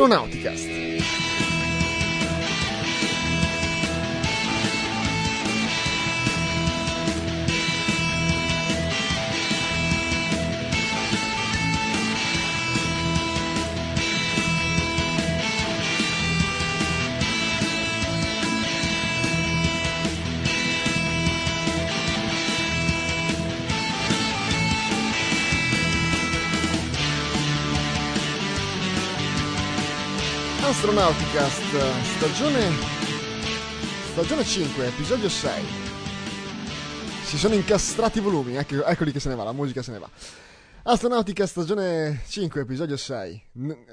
Astronauticast. Nauticast, stagione, stagione 5, episodio 6. Si sono incastrati i volumi, ecco, eccoli che se ne va, la musica se ne va. Astronautica stagione 5, episodio 6.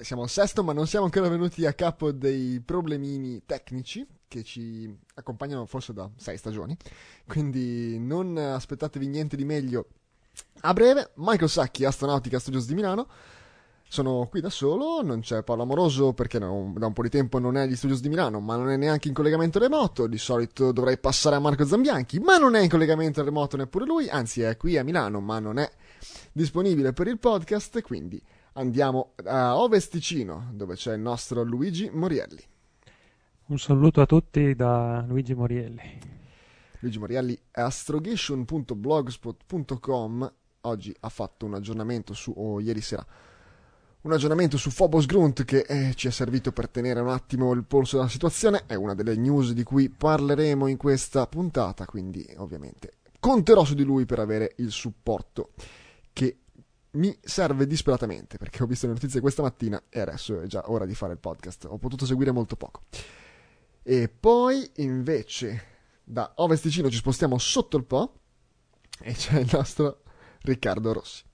siamo al sesto, ma non siamo ancora venuti a capo dei problemini tecnici che ci accompagnano forse da 6 stagioni. Quindi non aspettatevi niente di meglio a breve. Michael Sacchi, Astronautica Studios di Milano. Sono qui da solo, non c'è Paolo Amoroso perché no, da un po' di tempo non è agli studios di Milano, ma non è neanche in collegamento remoto. Di solito dovrei passare a Marco Zambianchi, ma non è in collegamento remoto neppure lui, anzi è qui a Milano, ma non è disponibile per il podcast. Quindi andiamo a Ovesticino, dove c'è il nostro Luigi Morielli. Un saluto a tutti da Luigi Morielli. Luigi Morielli, astrogation.blogspot.com oggi ha fatto un aggiornamento su, o oh, ieri sera, un aggiornamento su Phobos Grunt che eh, ci è servito per tenere un attimo il polso della situazione, è una delle news di cui parleremo in questa puntata, quindi ovviamente conterò su di lui per avere il supporto che mi serve disperatamente, perché ho visto le notizie questa mattina e adesso è già ora di fare il podcast, ho potuto seguire molto poco. E poi invece da Ovest Ticino ci spostiamo sotto il Po e c'è il nostro Riccardo Rossi.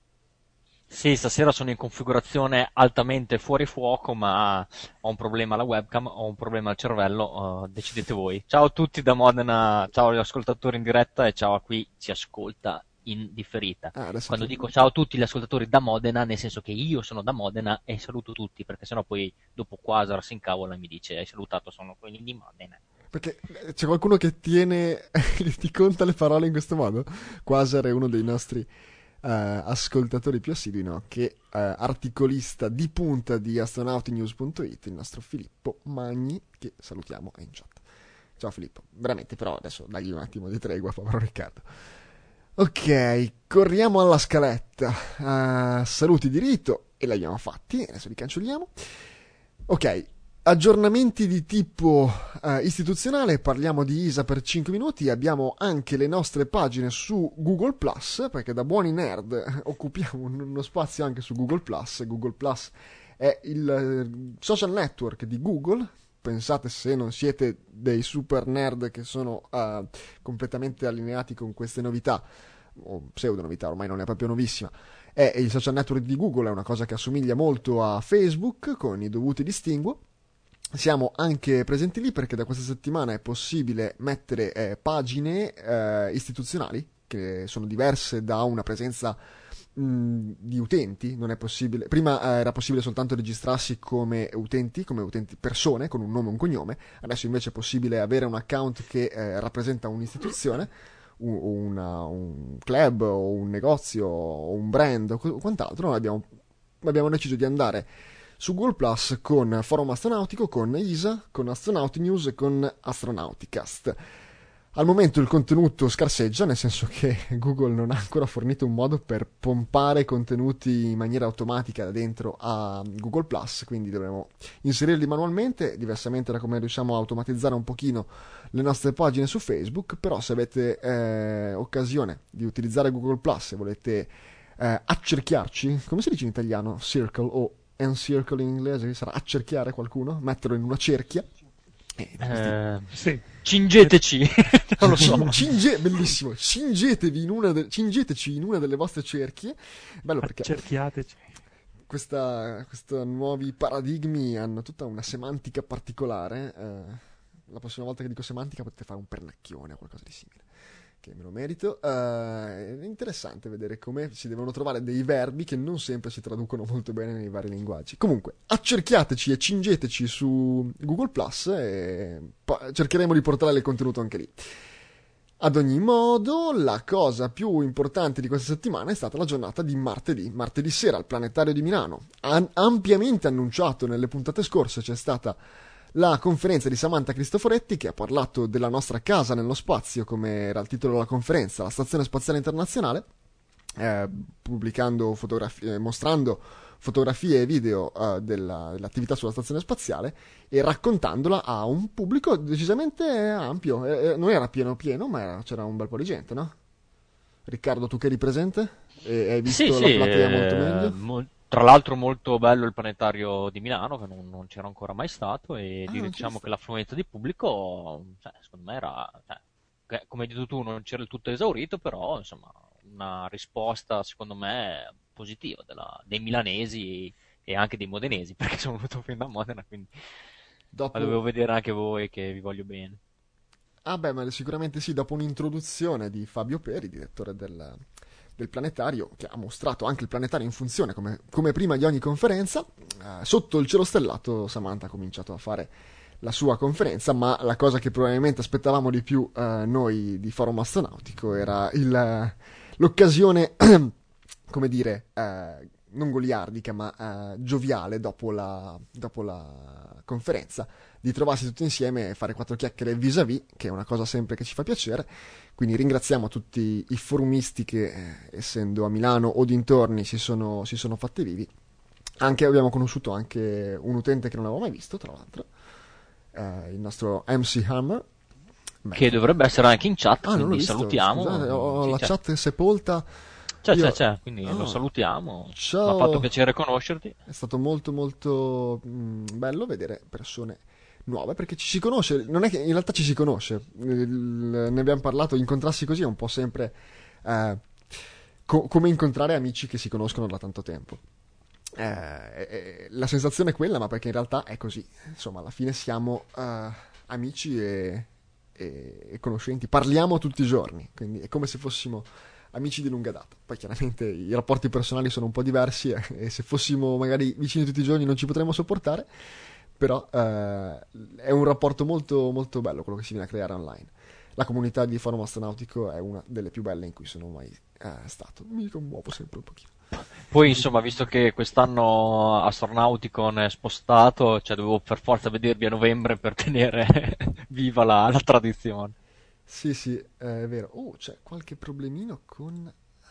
Sì, stasera sono in configurazione altamente fuori fuoco, ma ho un problema alla webcam, ho un problema al cervello, uh, decidete voi. Ciao a tutti da Modena, ciao agli ascoltatori in diretta e ciao a chi ci ascolta in differita. Ah, Quando dico ciao a tutti gli ascoltatori da Modena, nel senso che io sono da Modena e saluto tutti, perché sennò poi dopo Quasar si incavola e mi dice hai salutato, sono quelli di Modena. Perché eh, c'è qualcuno che tiene, ti conta le parole in questo modo? Quasar è uno dei nostri eh, ascoltatori più assidui, no, che eh, articolista di punta di astronautinews.it, il nostro Filippo Magni, che salutiamo in chat. Ciao Filippo, veramente però adesso dagli un attimo di tregua, povero Riccardo. Ok, corriamo alla scaletta. Uh, saluti di rito e l'abbiamo fatti, adesso li cancelliamo. Ok, Aggiornamenti di tipo eh, istituzionale, parliamo di ISA per 5 minuti, abbiamo anche le nostre pagine su Google Plus, perché da buoni nerd occupiamo uno spazio anche su Google Plus. Google Plus è il eh, social network di Google. Pensate se non siete dei super nerd che sono eh, completamente allineati con queste novità, o pseudo novità, ormai non è proprio novissima è il social network di Google, è una cosa che assomiglia molto a Facebook con i dovuti distinguo siamo anche presenti lì perché da questa settimana è possibile mettere eh, pagine eh, istituzionali che sono diverse da una presenza di utenti, Prima eh, era possibile soltanto registrarsi come utenti, come utenti persone con un nome e un cognome, adesso invece è possibile avere un account che eh, rappresenta un'istituzione, un, una, un club o un negozio o un brand o quant'altro. Noi abbiamo, abbiamo deciso di andare su Google Plus con Forum Astronautico, con ISA, con Astronaut News e con Astronauticast. Al momento il contenuto scarseggia, nel senso che Google non ha ancora fornito un modo per pompare contenuti in maniera automatica da dentro a Google Plus, quindi dovremo inserirli manualmente, diversamente da come riusciamo a automatizzare un pochino le nostre pagine su Facebook, però se avete eh, occasione di utilizzare Google Plus e volete eh, accerchiarci, come si dice in italiano, circle o encircle in inglese, che sarà accerchiare qualcuno, metterlo in una cerchia. Eh, eh sì. Cingeteci, non lo so. Cinge- bellissimo, cingetevi in una de- cingeteci in una delle vostre cerchie. Bello perché. Cerchiateci. Questi nuovi paradigmi hanno tutta una semantica particolare. Eh, la prossima volta che dico semantica potete fare un pernacchione o qualcosa di simile che me lo merito, uh, interessante vedere come si devono trovare dei verbi che non sempre si traducono molto bene nei vari linguaggi. Comunque, accerchiateci e cingeteci su Google Plus e pa- cercheremo di portare il contenuto anche lì. Ad ogni modo, la cosa più importante di questa settimana è stata la giornata di martedì, martedì sera al Planetario di Milano. An- ampiamente annunciato nelle puntate scorse c'è stata la conferenza di Samantha Cristoforetti che ha parlato della nostra casa nello spazio, come era il titolo della conferenza, la Stazione Spaziale Internazionale, eh, pubblicando fotografie, eh, mostrando fotografie e video eh, della, dell'attività sulla stazione spaziale e raccontandola a un pubblico decisamente eh, ampio. Eh, eh, non era pieno pieno, ma era, c'era un bel po' di gente, no? Riccardo, tu che eri presente? E, hai visto sì, la sì, platea molto meglio? Mo- tra l'altro molto bello il planetario di Milano, che non, non c'era ancora mai stato, e ah, diciamo giusto. che l'affluenza di pubblico, cioè, secondo me era, cioè, come hai detto tu, non c'era il tutto esaurito, però insomma una risposta secondo me positiva della, dei milanesi e anche dei modenesi, perché sono venuto fin da Modena, quindi Dopo... dovevo vedere anche voi che vi voglio bene. Ah beh, ma sicuramente sì, dopo un'introduzione di Fabio Peri, direttore della, del planetario, che ha mostrato anche il planetario in funzione come, come prima di ogni conferenza, eh, sotto il cielo stellato Samantha ha cominciato a fare la sua conferenza, ma la cosa che probabilmente aspettavamo di più eh, noi di Forum Astronautico era il, eh, l'occasione, come dire, eh, non goliardica, ma eh, gioviale dopo la, dopo la conferenza di trovarsi tutti insieme e fare quattro chiacchiere vis-à-vis, che è una cosa sempre che ci fa piacere. Quindi ringraziamo tutti i forumisti che, eh, essendo a Milano o dintorni, si sono, si sono fatti vivi. Anche, abbiamo conosciuto anche un utente che non avevo mai visto, tra l'altro, eh, il nostro MC Hammer. Beh. Che dovrebbe essere anche in chat, ah, quindi salutiamo. Scusate, ho la c'è. chat sepolta. C'è, Io... c'è, c'è, quindi oh. lo salutiamo. Ciao. Mi ha fatto piacere conoscerti. È stato molto, molto mh, mm, bello vedere persone nuove eh, perché ci si conosce, non è che in realtà ci si conosce, ne abbiamo parlato, incontrarsi così è un po' sempre eh, co- come incontrare amici che si conoscono da tanto tempo. Eh, eh, eh la sensazione è quella, ma perché in realtà è così, insomma alla fine siamo eh, amici e, e, e conoscenti, parliamo tutti i giorni, quindi è come se fossimo amici di lunga data. Poi chiaramente i rapporti personali sono un po' diversi eh, e se fossimo magari vicini tutti i giorni non ci potremmo sopportare però eh, è un rapporto molto, molto bello quello che si viene a creare online. La comunità di forum astronautico è una delle più belle in cui sono mai eh, stato. Mi commuovo sempre un pochino. Poi, insomma, visto che quest'anno Astronauticon è spostato, cioè dovevo per forza vedervi a novembre per tenere viva la, la, tradizione. Sì, sì, eh, è vero. Oh, c'è qualche problemino con eh,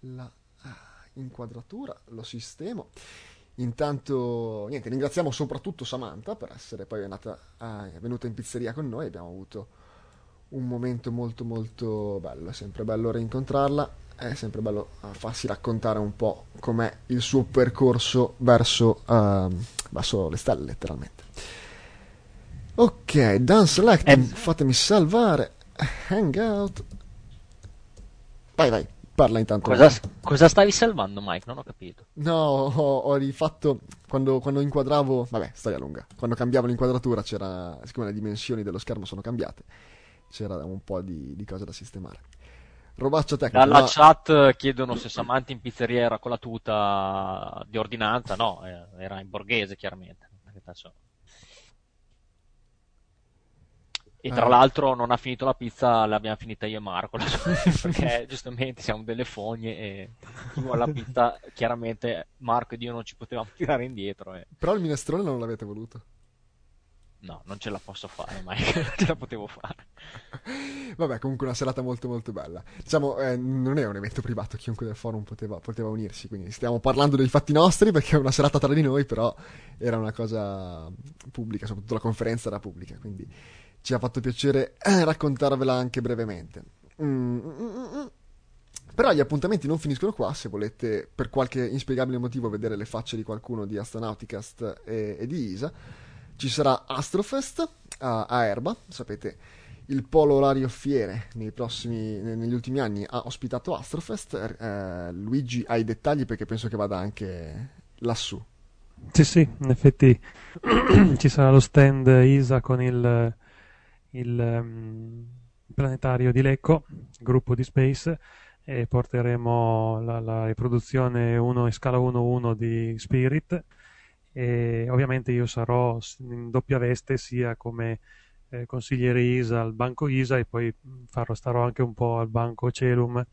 la eh, inquadratura, lo sistemo. Intanto, niente, ringraziamo soprattutto Samantha per essere poi andata, è eh, venuta in pizzeria con noi. Abbiamo avuto un momento molto, molto bello. È sempre bello rincontrarla. È sempre bello eh, farsi raccontare un po' com'è il suo percorso verso, uh, verso le stelle, letteralmente. Ok, Dan Select, fatemi salvare. Hangout. Vai, vai parla intanto. Cosa, cosa, stavi salvando, Mike? Non ho capito. No, ho, ho rifatto quando, quando, inquadravo. Vabbè, storia lunga. Quando cambiavo l'inquadratura, c'era. Siccome le dimensioni dello schermo sono cambiate, c'era un po' di, di cose da sistemare. Robaccio tecnico. Dalla ma... chat chiedono se Samanti in pizzeria era con la tuta di ordinanza. No, eh, era in borghese, chiaramente. Adesso E tra ah. l'altro non ha finito la pizza, l'abbiamo finita io e Marco, perché giustamente siamo delle fogne e chi vuole la pizza chiaramente Marco ed io non ci potevamo tirare indietro. E... Però il minestrone non l'avete voluto. No, non ce la posso fare, Mike, non ce la potevo fare. Vabbè, comunque una serata molto molto bella. Diciamo, eh, non è un evento privato, chiunque del forum poteva, poteva unirsi, quindi stiamo parlando dei fatti nostri perché è una serata tra di noi, però era una cosa pubblica, soprattutto la conferenza era pubblica, quindi ci ha fatto piacere eh, raccontarvela anche brevemente. Mm mm, mm, mm, mm, Però gli appuntamenti non finiscono qua, se volete per qualche inspiegabile motivo vedere le facce di qualcuno di Astonauticast e, e di Isa, ci sarà Astrofest a, a Erba, sapete il polo orario fiere prossimi, negli ultimi anni ha ospitato Astrofest. Eh, Luigi ha i dettagli perché penso che vada anche lassù. Sì, sì, in effetti ci sarà lo stand ISA con il il um, planetario di Lecco, gruppo di Space, e porteremo la, la riproduzione 1 e scala 1-1 di Spirit e ovviamente io sarò in doppia veste sia come eh, consigliere ISA al banco ISA e poi farò, starò anche un po' al banco Celum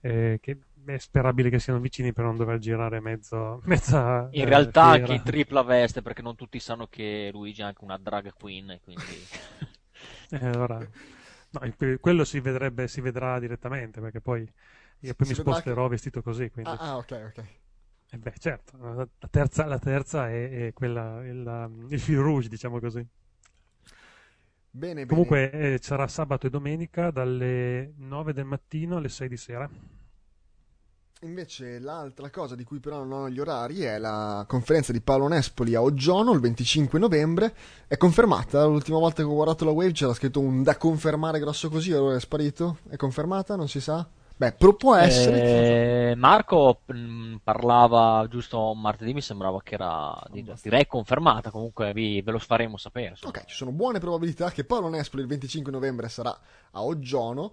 eh, che è sperabile che siano vicini per non dover girare mezzo, mezza in eh, realtà fiera. in tripla veste perché non tutti sanno che Luigi è anche una drag queen quindi Eh, allora, no, quello si, vedrebbe, si vedrà direttamente perché poi, io poi si mi sposterò anche... vestito così. Quindi... Ah, ah, ok, ok. Eh beh, certo, la terza, la terza è, è, quella, il, il fil rouge, diciamo così. Bene, Comunque bene. Eh, sarà sabato e domenica dalle 9 del mattino alle 6 di sera. Invece l'altra cosa di cui però non ho gli orari è la conferenza di Paolo Nespoli a Oggiono il 25 novembre. È confermata, l'ultima volta che ho guardato la Wave c'era scritto un da confermare grosso così, allora è sparito. È confermata? Non si sa? Beh, può essere. Eh, Marco mm, parlava giusto martedì, mi sembrava che era di, direi confermata. Comunque vi, ve lo faremo sapere. Insomma. Ok, ci sono buone probabilità che Paolo Nespoli il 25 novembre sarà a Oggiono.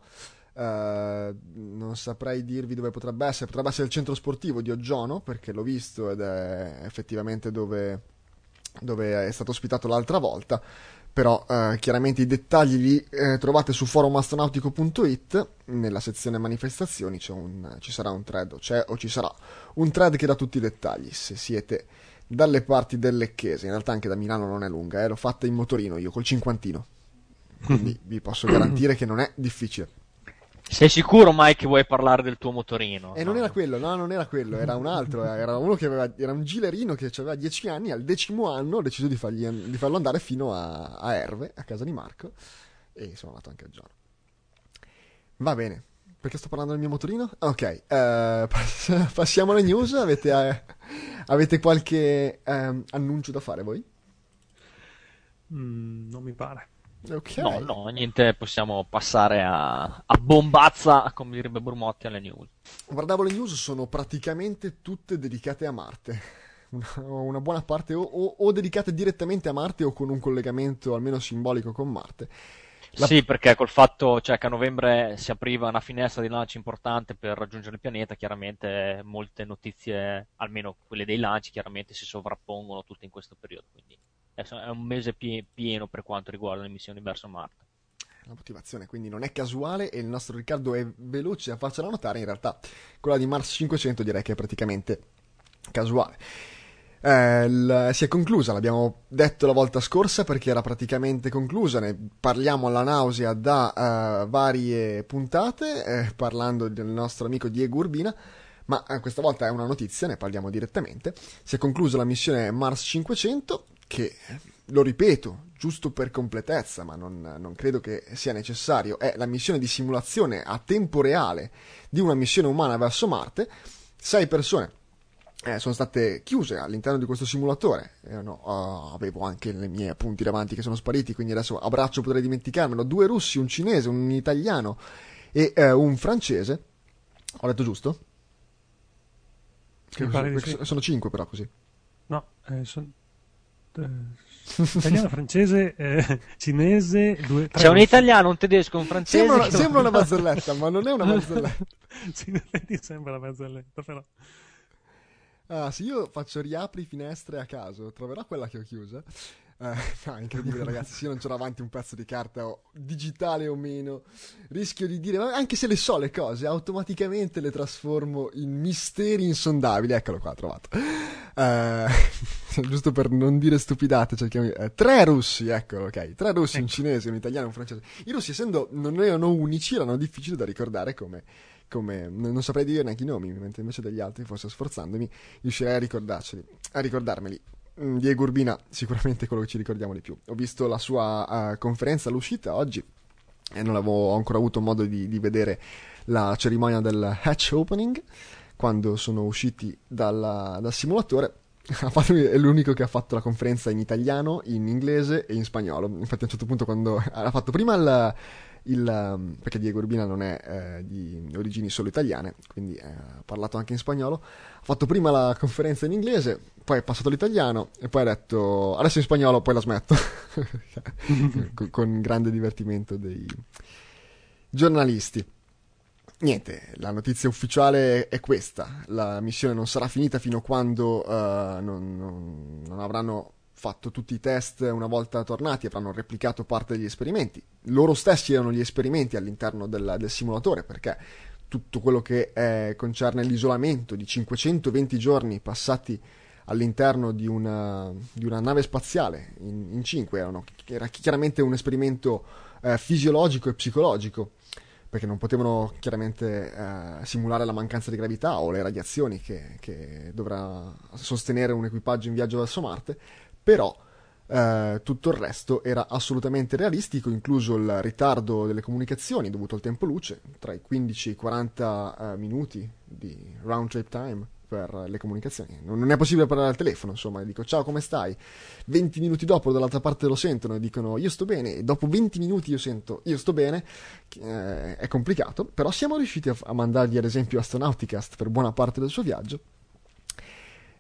Eh, non saprei dirvi dove potrebbe essere, potrebbe essere il centro sportivo di Oggiono, perché l'ho visto ed è effettivamente dove, dove è stato ospitato l'altra volta. Però uh, chiaramente i dettagli li eh, trovate su forumastronautico.it, nella sezione manifestazioni un, ci sarà un thread, o, c'è, o ci sarà un thread che dà tutti i dettagli. Se siete dalle parti del Lecchese, in realtà anche da Milano non è lunga, eh, l'ho fatta in motorino io col cinquantino, quindi vi posso garantire che non è difficile. Sei sicuro, Mike, che vuoi parlare del tuo motorino? E eh, no. non era quello, no, non era quello, era un altro. Eh, era uno che aveva, era un gilerino che aveva dieci anni, al decimo anno ho deciso di, fargli, di farlo andare fino a, a, Erve, a casa di Marco, e sono andato anche a Giorno. Va bene, perché sto parlando del mio motorino? Ok, eh, passiamo alle news. Avete, eh, avete qualche ehm, annuncio da fare voi? Mm, non mi pare. Okay. No, no, niente, possiamo passare a, a bombazza, come direbbe Brumotti, alle news. Guardavo le news, sono praticamente tutte dedicate a Marte. Una, buona parte o, o, o, dedicate direttamente a Marte o con un collegamento almeno simbolico con Marte. La... Sì, perché col fatto cioè, che a novembre si apriva una finestra di lancio importante per raggiungere il pianeta, chiaramente molte notizie, almeno quelle dei lanci, chiaramente si sovrappongono tutte in questo periodo. Quindi è un mese pieno per quanto riguarda le missioni verso Marte. La motivazione quindi non è casuale e il nostro Riccardo è veloce a farcela notare, in realtà quella di Mars 500 direi che è praticamente casuale. Eh, l- si è conclusa, l'abbiamo detto la volta scorsa perché era praticamente conclusa, ne parliamo alla nausea da uh, varie puntate, eh, parlando del nostro amico Diego Urbina, ma eh, questa volta è una notizia, ne parliamo direttamente. Si è conclusa la missione Mars 500, che, lo ripeto, giusto per completezza, ma non, non, credo che sia necessario, è la missione di simulazione a tempo reale di una missione umana verso Marte. Sei persone eh, sono state chiuse all'interno di questo simulatore. Eh, no, oh, avevo anche i miei appunti davanti che sono spariti, quindi adesso abbraccio potrei dimenticarmelo. Due russi, un cinese, un italiano e eh, un francese. Ho detto giusto? Sono, sono cinque però così. No, eh, sono eh, italiano, francese, eh, cinese. Due, C'è un italiano, un tedesco, un francese. Sembra, sembra una barzelletta, ma non è una barzelletta. sì, sembra una barzelletta, però. Ah, se io faccio riapri finestre a caso, troverò quella che ho chiusa. Eh, no, incredibile ragazzi, se io non c'ho avanti un pezzo di carta o digitale o meno, rischio di dire, ma anche se le so le cose, automaticamente le trasformo in misteri insondabili. Eccolo qua, trovato. Eh, giusto per non dire stupidate, cerchiamo cioè, di... Eh, tre russi, eccolo, ok. Tre russi, ecco. un cinese, un italiano, un francese. I russi, essendo non erano unici, erano difficili da ricordare come... Come, non saprei dire neanche i nomi, mentre invece degli altri, forse sforzandomi, riuscirei a ricordarceli, a ricordarmeli. Mm, Diego Urbina, sicuramente quello che ci ricordiamo di più. Ho visto la sua uh, conferenza all'uscita oggi e non avevo ancora avuto modo di, di vedere la cerimonia del hatch opening quando sono usciti dalla, dal simulatore. è l'unico che ha fatto la conferenza in italiano, in inglese e in spagnolo. Infatti, a un certo punto, quando ha fatto prima il il, ehm, perché Diego Urbina non è eh, di origini solo italiane, quindi eh, ha parlato anche in spagnolo. Ha fatto prima la conferenza in inglese, poi è passato all'italiano e poi ha detto adesso in spagnolo, poi la smetto. con, con grande divertimento dei giornalisti. Niente, la notizia ufficiale è questa. La missione non sarà finita fino a quando uh, non, non, non avranno fatto tutti i test una volta tornati, avranno replicato parte degli esperimenti. Loro stessi erano gli esperimenti all'interno del, del simulatore perché tutto quello che eh, concerne l'isolamento di 520 giorni passati all'interno di una, di una nave spaziale in, in 5 erano, era chiaramente un esperimento eh, fisiologico e psicologico perché non potevano chiaramente eh, simulare la mancanza di gravità o le radiazioni che, che, dovrà sostenere un equipaggio in viaggio verso Marte, però eh, tutto il resto era assolutamente realistico, incluso il ritardo delle comunicazioni dovuto al tempo luce, tra i 15 e i 40 eh, minuti di round trip time per le comunicazioni. Non, è possibile parlare al telefono, insomma, dico ciao come stai? 20 minuti dopo dall'altra parte lo sentono e dicono io sto bene e dopo 20 minuti io sento io sto bene, eh, è complicato, però siamo riusciti a, a mandargli ad esempio Astronauticast per buona parte del suo viaggio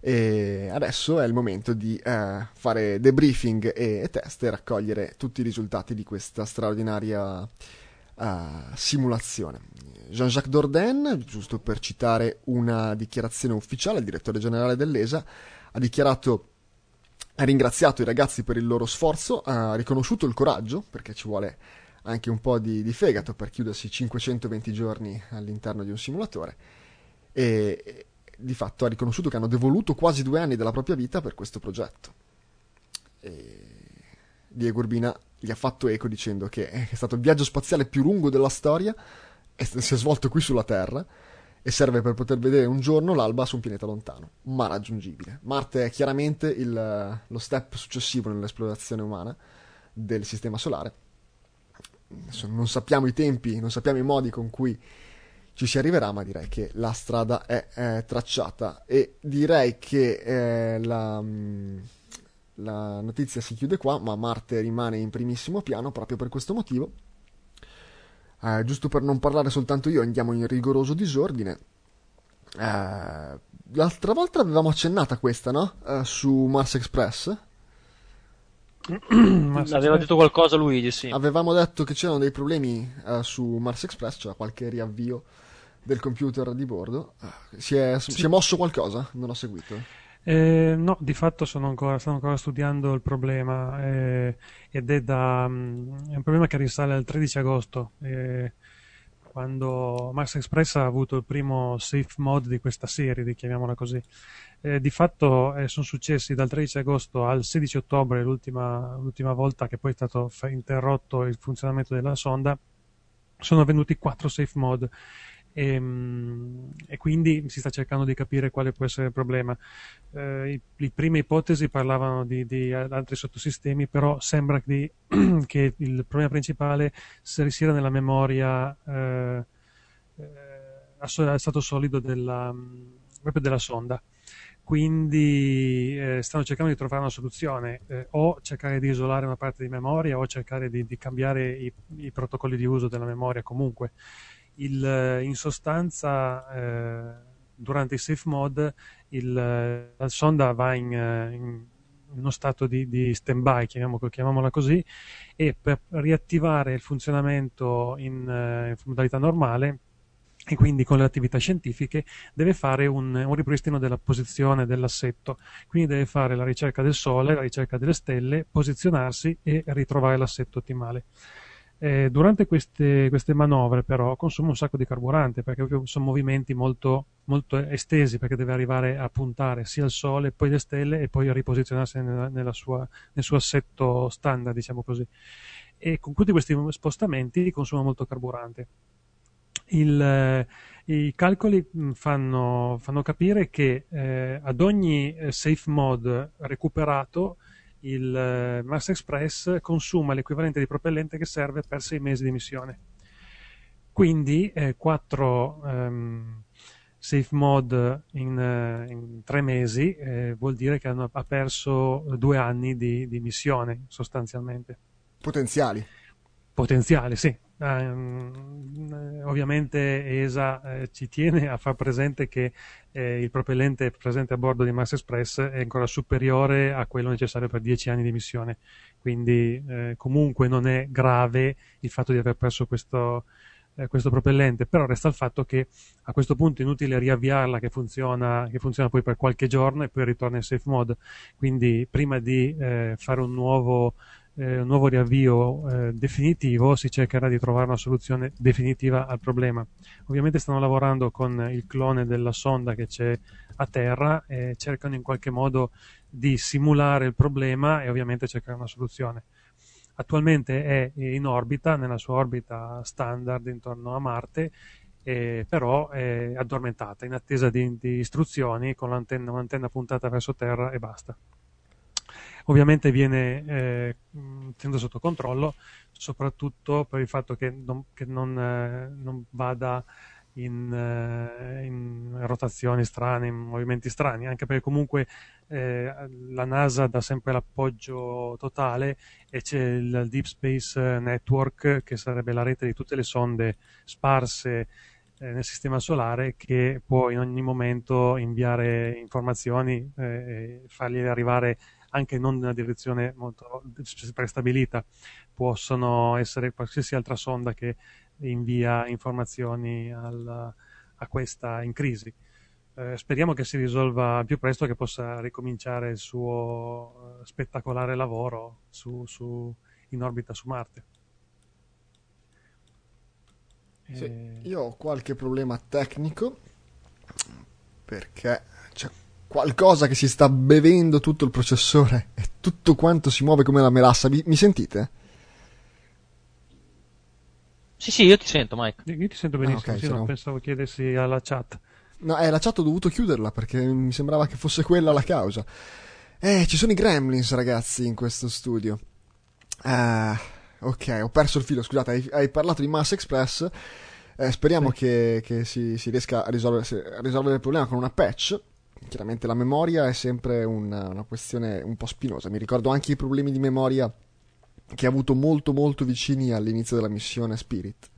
e adesso è il momento di eh, fare debriefing e, e, test e raccogliere tutti i risultati di questa straordinaria eh, simulazione. Jean-Jacques Dordain, giusto per citare una dichiarazione ufficiale, il direttore generale dell'ESA, ha dichiarato ha ringraziato i ragazzi per il loro sforzo, ha riconosciuto il coraggio, perché ci vuole anche un po' di, di fegato per chiudersi 520 giorni all'interno di un simulatore, e, di fatto ha riconosciuto che hanno devoluto quasi due anni della propria vita per questo progetto. E Diego Urbina gli ha fatto eco dicendo che eh, è stato il viaggio spaziale più lungo della storia e si è svolto qui sulla Terra e serve per poter vedere un giorno l'alba su un pianeta lontano, ma raggiungibile. Marte è chiaramente il, lo step successivo nell'esplorazione umana del Sistema Solare. non sappiamo i tempi, non sappiamo i modi con cui ci si arriverà, ma direi che la strada è, è tracciata e direi che eh, la, mm, la notizia si chiude qua, ma Marte rimane in primissimo piano proprio per questo motivo. Eh, giusto per non parlare soltanto io, andiamo in rigoroso disordine. Eh, l'altra volta avevamo accennata questa, no? Eh, su Mars Express. Aveva detto qualcosa Luigi, sì. Avevamo detto che c'erano dei problemi uh, su Mars Express, cioè qualche riavvio del computer di bordo. Eh, si è, sì. si è mosso qualcosa? Non ho seguito. Eh, no, di fatto ancora, stanno ancora studiando il problema eh, ed è, da, um, è, un problema che risale al 13 agosto. Eh, quando Max Express ha avuto il primo safe mod di questa serie, chiamiamola così. Eh, di fatto eh, sono successi dal 13 agosto al 16 ottobre, l'ultima, l'ultima volta che poi è stato interrotto il funzionamento della sonda, sono avvenuti quattro safe mod e, ehm, e, quindi si sta cercando di capire quale può essere il problema. Eh, le prime ipotesi parlavano di, di altri sottosistemi, però sembra di, che il problema principale si risieda nella memoria eh, eh a stato solido della, mm, proprio della sonda. Quindi eh, stanno cercando di trovare una soluzione, eh, o cercare di isolare una parte di memoria, o cercare di, di cambiare i, i protocolli di uso della memoria comunque il, eh, in sostanza eh, durante i safe mod il, eh, la sonda va in, eh, in uno stato di, di stand by, chiamiamola così, e per riattivare il funzionamento in, in modalità normale e quindi con le attività scientifiche deve fare un, un, ripristino della posizione dell'assetto, quindi deve fare la ricerca del Sole, la ricerca delle stelle, posizionarsi e ritrovare l'assetto ottimale. Eh, durante queste, queste, manovre però consuma un sacco di carburante perché sono movimenti molto, molto, estesi perché deve arrivare a puntare sia il sole, poi le stelle e poi a riposizionarsi nella, nella sua, nel suo assetto standard, diciamo così. E con tutti questi spostamenti consuma molto carburante. Il, eh, I calcoli mm, fanno, fanno capire che eh, ad ogni eh, safe mode recuperato il eh, Mars Express consuma l'equivalente di propellente che serve per sei mesi di missione. Quindi eh, 4 ehm, safe mod in, eh, in tre mesi eh, vuol dire che hanno, ha perso due anni di, di missione sostanzialmente. Potenziali. Potenziali, sì, Um, ovviamente ESA eh, ci tiene a far presente che eh, il propellente presente a bordo di Mars Express è ancora superiore a quello necessario per 10 anni di missione, quindi eh, comunque non è grave il fatto di aver perso questo, eh, questo propellente, però resta il fatto che a questo punto è inutile riavviarla che funziona, che funziona poi per qualche giorno e poi ritorna in safe mode, quindi prima di eh, fare un nuovo eh, un nuovo riavvio eh, definitivo, si cercherà di trovare una soluzione definitiva al problema. Ovviamente stanno lavorando con il clone della sonda che c'è a terra e cercano in qualche modo di simulare il problema e ovviamente cercare una soluzione. Attualmente è in orbita, nella sua orbita standard intorno a Marte, eh, però è addormentata, in attesa di, di istruzioni con un'antenna puntata verso terra e basta ovviamente viene eh, tenuto sotto controllo, soprattutto per il fatto che non, che non, eh, non vada in, eh, in, rotazioni strane, in movimenti strani, anche perché comunque eh, la NASA dà sempre l'appoggio totale e c'è il Deep Space Network, che sarebbe la rete di tutte le sonde sparse eh, nel sistema solare che può in ogni momento inviare informazioni, eh, fargliele arrivare anche non in una direzione molto prestabilita, possono essere qualsiasi altra sonda che invia informazioni al, a questa in crisi. Eh, speriamo che si risolva più presto, che possa ricominciare il suo eh, spettacolare lavoro su, su, in orbita su Marte. Sì, eh. io ho qualche problema tecnico perché c'è qualcosa che si sta bevendo tutto il processore e tutto quanto si muove come la melassa. Mi, mi sentite? Sì, sì, io ti sento, Mike. Io ti sento benissimo, ah, okay, sì, no, pensavo chiedessi alla chat. No, eh, la chat ho dovuto chiuderla perché mi sembrava che fosse quella la causa. Eh, ci sono i gremlins, ragazzi, in questo studio. Ah, ok, ho perso il filo, scusate, hai, hai parlato di Mass Express. Eh, speriamo sì. che, che si, si, riesca a risolvere, a risolvere il problema con una patch chiaramente la memoria è sempre una, una questione un po' spinosa. Mi ricordo anche i problemi di memoria che ha avuto molto molto vicini all'inizio della missione Spirit.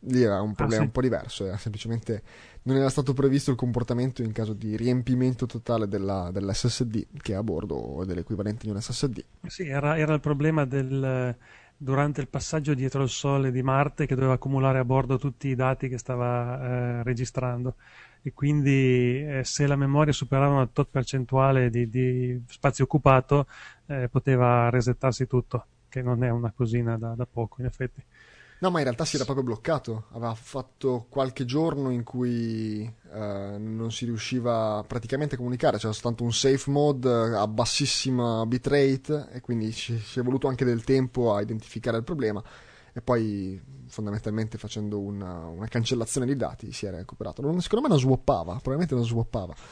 Lì era un ah, problema ah, sì. un po' diverso, era semplicemente non era stato previsto il comportamento in caso di riempimento totale della, dell'SSD che è a bordo o dell'equivalente di un SSD. Sì, era, era il problema del, durante il passaggio dietro il Sole di Marte che doveva accumulare a bordo tutti i dati che stava eh, registrando e quindi eh, se la memoria superava una tot percentuale di, di spazio occupato eh, poteva resettarsi tutto, che non è una cosina da, da, poco in effetti. No, ma in realtà si era proprio bloccato, aveva fatto qualche giorno in cui eh, non si riusciva praticamente a comunicare, c'era soltanto un safe mode eh, a bassissima bitrate e quindi ci, ci è voluto anche del tempo a identificare il problema e poi fondamentalmente facendo una, una cancellazione di dati si era recuperato. Non, secondo me la swappava, probabilmente la swappava.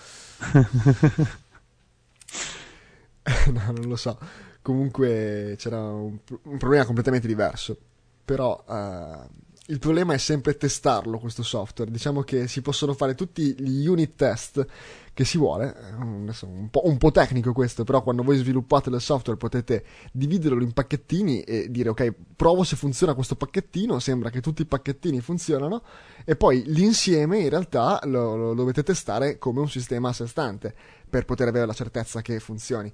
no, non lo so. Comunque c'era un, un problema completamente diverso. Però uh, il problema è sempre testarlo questo software. Diciamo che si possono fare tutti gli unit test che si vuole, eh, un po', un po' tecnico questo, però quando voi sviluppate il software potete dividerlo in pacchettini e dire ok, provo se funziona questo pacchettino, sembra che tutti i pacchettini funzionano e poi l'insieme in realtà lo, lo dovete testare come un sistema a sé stante per poter avere la certezza che funzioni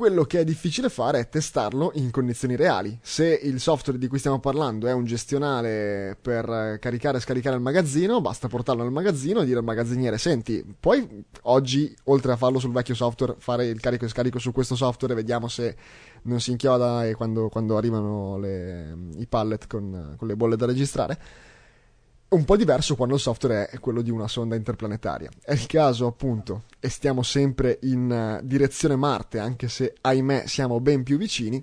quello che è difficile fare è testarlo in condizioni reali. Se il software di cui stiamo parlando è un gestionale per caricare e scaricare il magazzino, basta portarlo nel magazzino e dire al magazziniere: Senti, puoi oggi, oltre a farlo sul vecchio software, fare il carico e scarico su questo software e vediamo se non si inchioda e quando, quando arrivano le, i pallet con, con le bolle da registrare? un po' diverso quando il software è quello di una sonda interplanetaria. È il caso, appunto, e stiamo sempre in eh, direzione Marte, anche se ahimè siamo ben più vicini.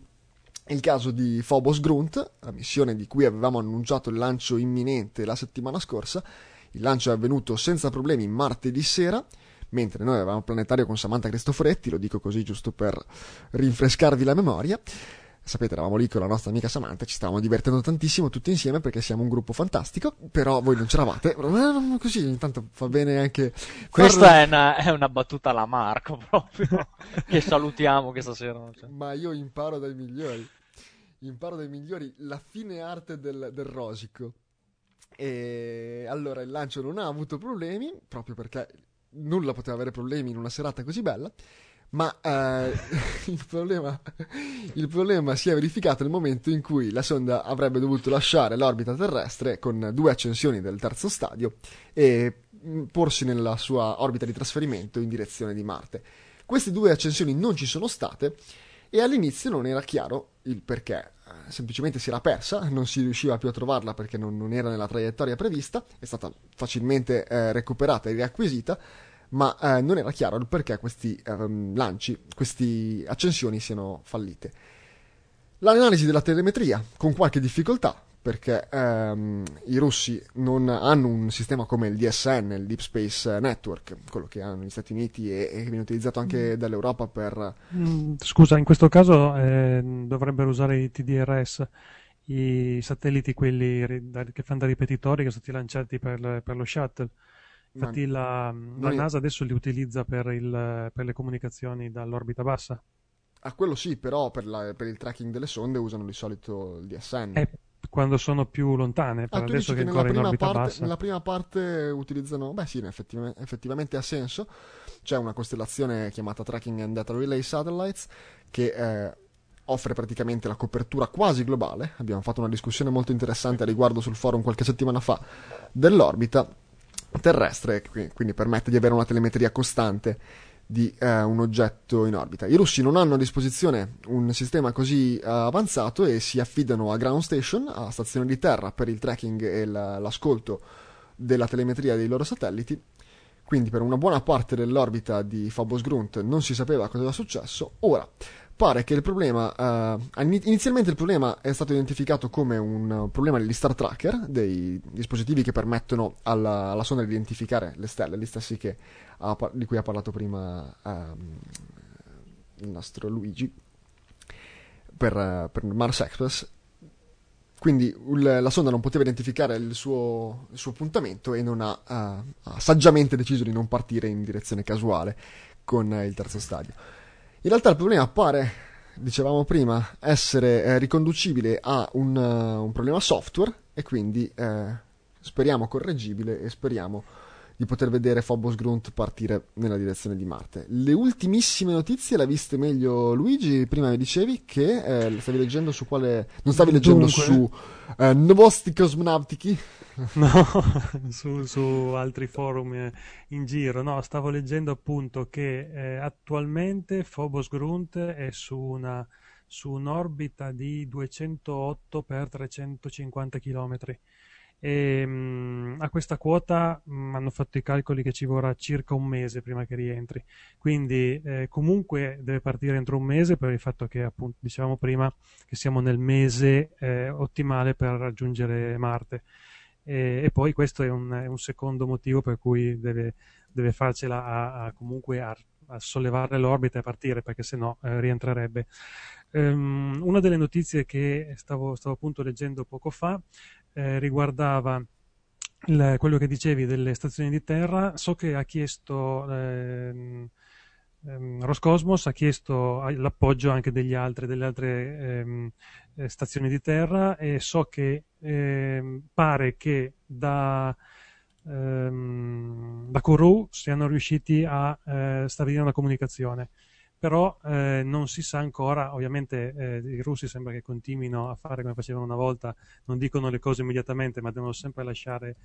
È il caso di Phobos Grunt, la missione di cui avevamo annunciato il lancio imminente la settimana scorsa. Il lancio è avvenuto senza problemi martedì sera, mentre noi avevamo planetario con Samantha Cristoforetti, lo dico così giusto per rinfrescarvi la memoria sapete, eravamo lì con la nostra amica Samantha, ci stavamo divertendo tantissimo tutti insieme perché siamo un gruppo fantastico, però voi non c'eravate, eh, così intanto fa bene anche... Questa è, una, è, una, battuta alla Marco proprio, che salutiamo questa sera. Cioè. Ma io imparo dai migliori, imparo dai migliori la fine arte del, del rosico. E allora il lancio non ha avuto problemi, proprio perché nulla poteva avere problemi in una serata così bella ma eh, il, problema, il, problema, si è verificato nel momento in cui la sonda avrebbe dovuto lasciare l'orbita terrestre con due accensioni del terzo stadio e mm, porsi nella sua orbita di trasferimento in direzione di Marte. Queste due accensioni non ci sono state e all'inizio non era chiaro il perché. Eh, semplicemente si era persa, non si riusciva più a trovarla perché non, non era nella traiettoria prevista, è stata facilmente eh, recuperata e riacquisita ma eh, non era chiaro il perché questi ehm, lanci, queste accensioni siano fallite. L'analisi della telemetria, con qualche difficoltà, perché ehm, i russi non hanno un sistema come il DSN, il Deep Space Network, quello che hanno gli Stati Uniti e, che viene utilizzato anche mm. dall'Europa per... Mm, scusa, in questo caso eh, dovrebbero usare i TDRS, i satelliti quelli che fanno da ripetitori che sono stati lanciati per, per lo shuttle Infatti la, la NASA adesso li utilizza per, il, per le comunicazioni dall'orbita bassa. A ah, quello sì, però per, la, per, il tracking delle sonde usano di solito il DSN. Eh, quando sono più lontane, ah, per ah, adesso che, che ancora in orbita parte, bassa. Nella prima parte utilizzano, beh sì, effettivamente, effettivamente ha senso. C'è una costellazione chiamata Tracking and Data Relay Satellites che eh, offre praticamente la copertura quasi globale. Abbiamo fatto una discussione molto interessante a riguardo sul forum qualche settimana fa dell'orbita terrestre, quindi permette di avere una telemetria costante di eh, un oggetto in orbita. I russi non hanno a disposizione un sistema così eh, avanzato e si affidano a ground station, a stazione di terra per il tracking e la, l'ascolto della telemetria dei loro satelliti. Quindi per una buona parte dell'orbita di Phobos Grunt non si sapeva cosa era successo. Ora pare che il problema. Uh, inizialmente il problema è stato identificato come un problema degli star tracker, dei dispositivi che permettono alla, alla sonda di identificare le stelle, gli stessi che, uh, di cui ha parlato prima uh, il nostro Luigi per, per Mars Express. Quindi il, la sonda non poteva identificare il suo, il suo appuntamento e non ha, eh, ha saggiamente deciso di non partire in direzione casuale con il terzo stadio in realtà il problema appare, dicevamo prima, essere eh, riconducibile a un, uh, un, problema software e quindi eh, speriamo correggibile e speriamo di poter vedere Phobos Grunt partire nella direzione di Marte. Le ultimissime notizie le ha viste meglio Luigi, prima mi dicevi che eh, stavi leggendo su quale... non stavi leggendo Dunque... su eh, Novosti Cosmonavtici? No, su, su, altri forum eh, in giro, no, stavo leggendo appunto che eh, attualmente Phobos Grunt è su una su un'orbita di 208 x 350 km e, mh, mm, a questa quota mh, mm, hanno fatto i calcoli che ci vorrà circa un mese prima che rientri, quindi eh, comunque deve partire entro un mese per il fatto che, appunto, dicevamo prima che siamo nel mese eh, ottimale per raggiungere Marte. E, e poi questo è un, è un, secondo motivo per cui deve, deve farcela a, a comunque a, a, sollevare l'orbita e partire perché sennò eh, rientrerebbe. Um, una delle notizie che stavo, stavo appunto leggendo poco fa eh, riguardava il, quello che dicevi delle stazioni di terra. So che ha chiesto ehm, ehm, Roscosmos ha chiesto l'appoggio anche degli altri, delle altre ehm, eh, stazioni di terra e so che ehm, pare che da ehm, da Kourou siano riusciti a eh, stabilire una comunicazione però eh, non si sa ancora, ovviamente eh, i russi sembra che continuino a fare come facevano una volta, non dicono le cose immediatamente ma devono sempre lasciare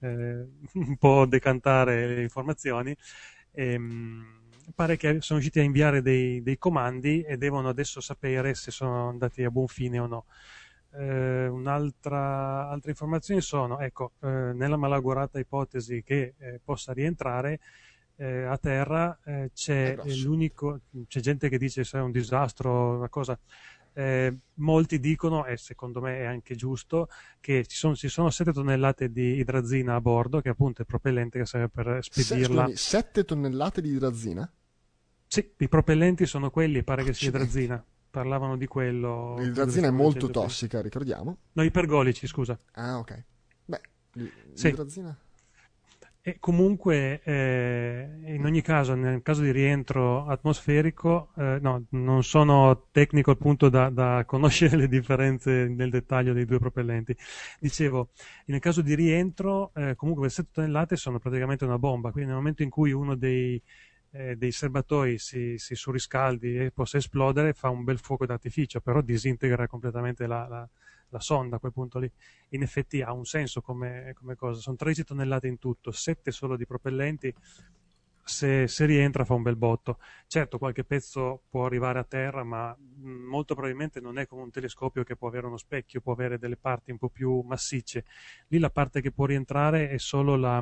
eh, un po' decantare le informazioni. E, ehm, pare che sono riusciti a inviare dei, dei, comandi e devono adesso sapere se sono andati a buon fine o no. Eh, un'altra, altre informazioni sono, ecco, eh, nella malaugurata ipotesi che eh, possa rientrare, eh, a terra eh, c'è l'unico, c'è gente che dice che è un disastro, una cosa. Eh, molti dicono, e secondo me è anche giusto, che ci sono, ci sono 7 tonnellate di idrazina a bordo, che appunto è il propellente che serve per spedirla. 7 tonnellate di idrazina? Sì, i propellenti sono quelli, pare che ah, sia idrazina. Parlavano di quello. L'idrazina è molto tossica, prima. ricordiamo. No, ipergolici, scusa. Ah, ok. Beh, l'idrazina. Sì. E comunque, eh, in ogni caso, nel caso di rientro atmosferico, eh, no, non sono tecnico al punto da, da, conoscere le differenze nel dettaglio dei due propellenti. Dicevo, nel caso di rientro, eh, comunque queste 7 tonnellate sono praticamente una bomba, quindi nel momento in cui uno dei, eh, dei serbatoi si, si, surriscaldi e possa esplodere, fa un bel fuoco d'artificio, però disintegra completamente la, la la sonda a quel punto lì, in effetti ha un senso come, come cosa. Sono 13 tonnellate in tutto, 7 solo di propellenti. Se, se, rientra fa un bel botto. Certo, qualche pezzo può arrivare a terra, ma mm, molto probabilmente non è come un telescopio che può avere uno specchio, può avere delle parti un po' più massicce. Lì la parte che può rientrare è solo la,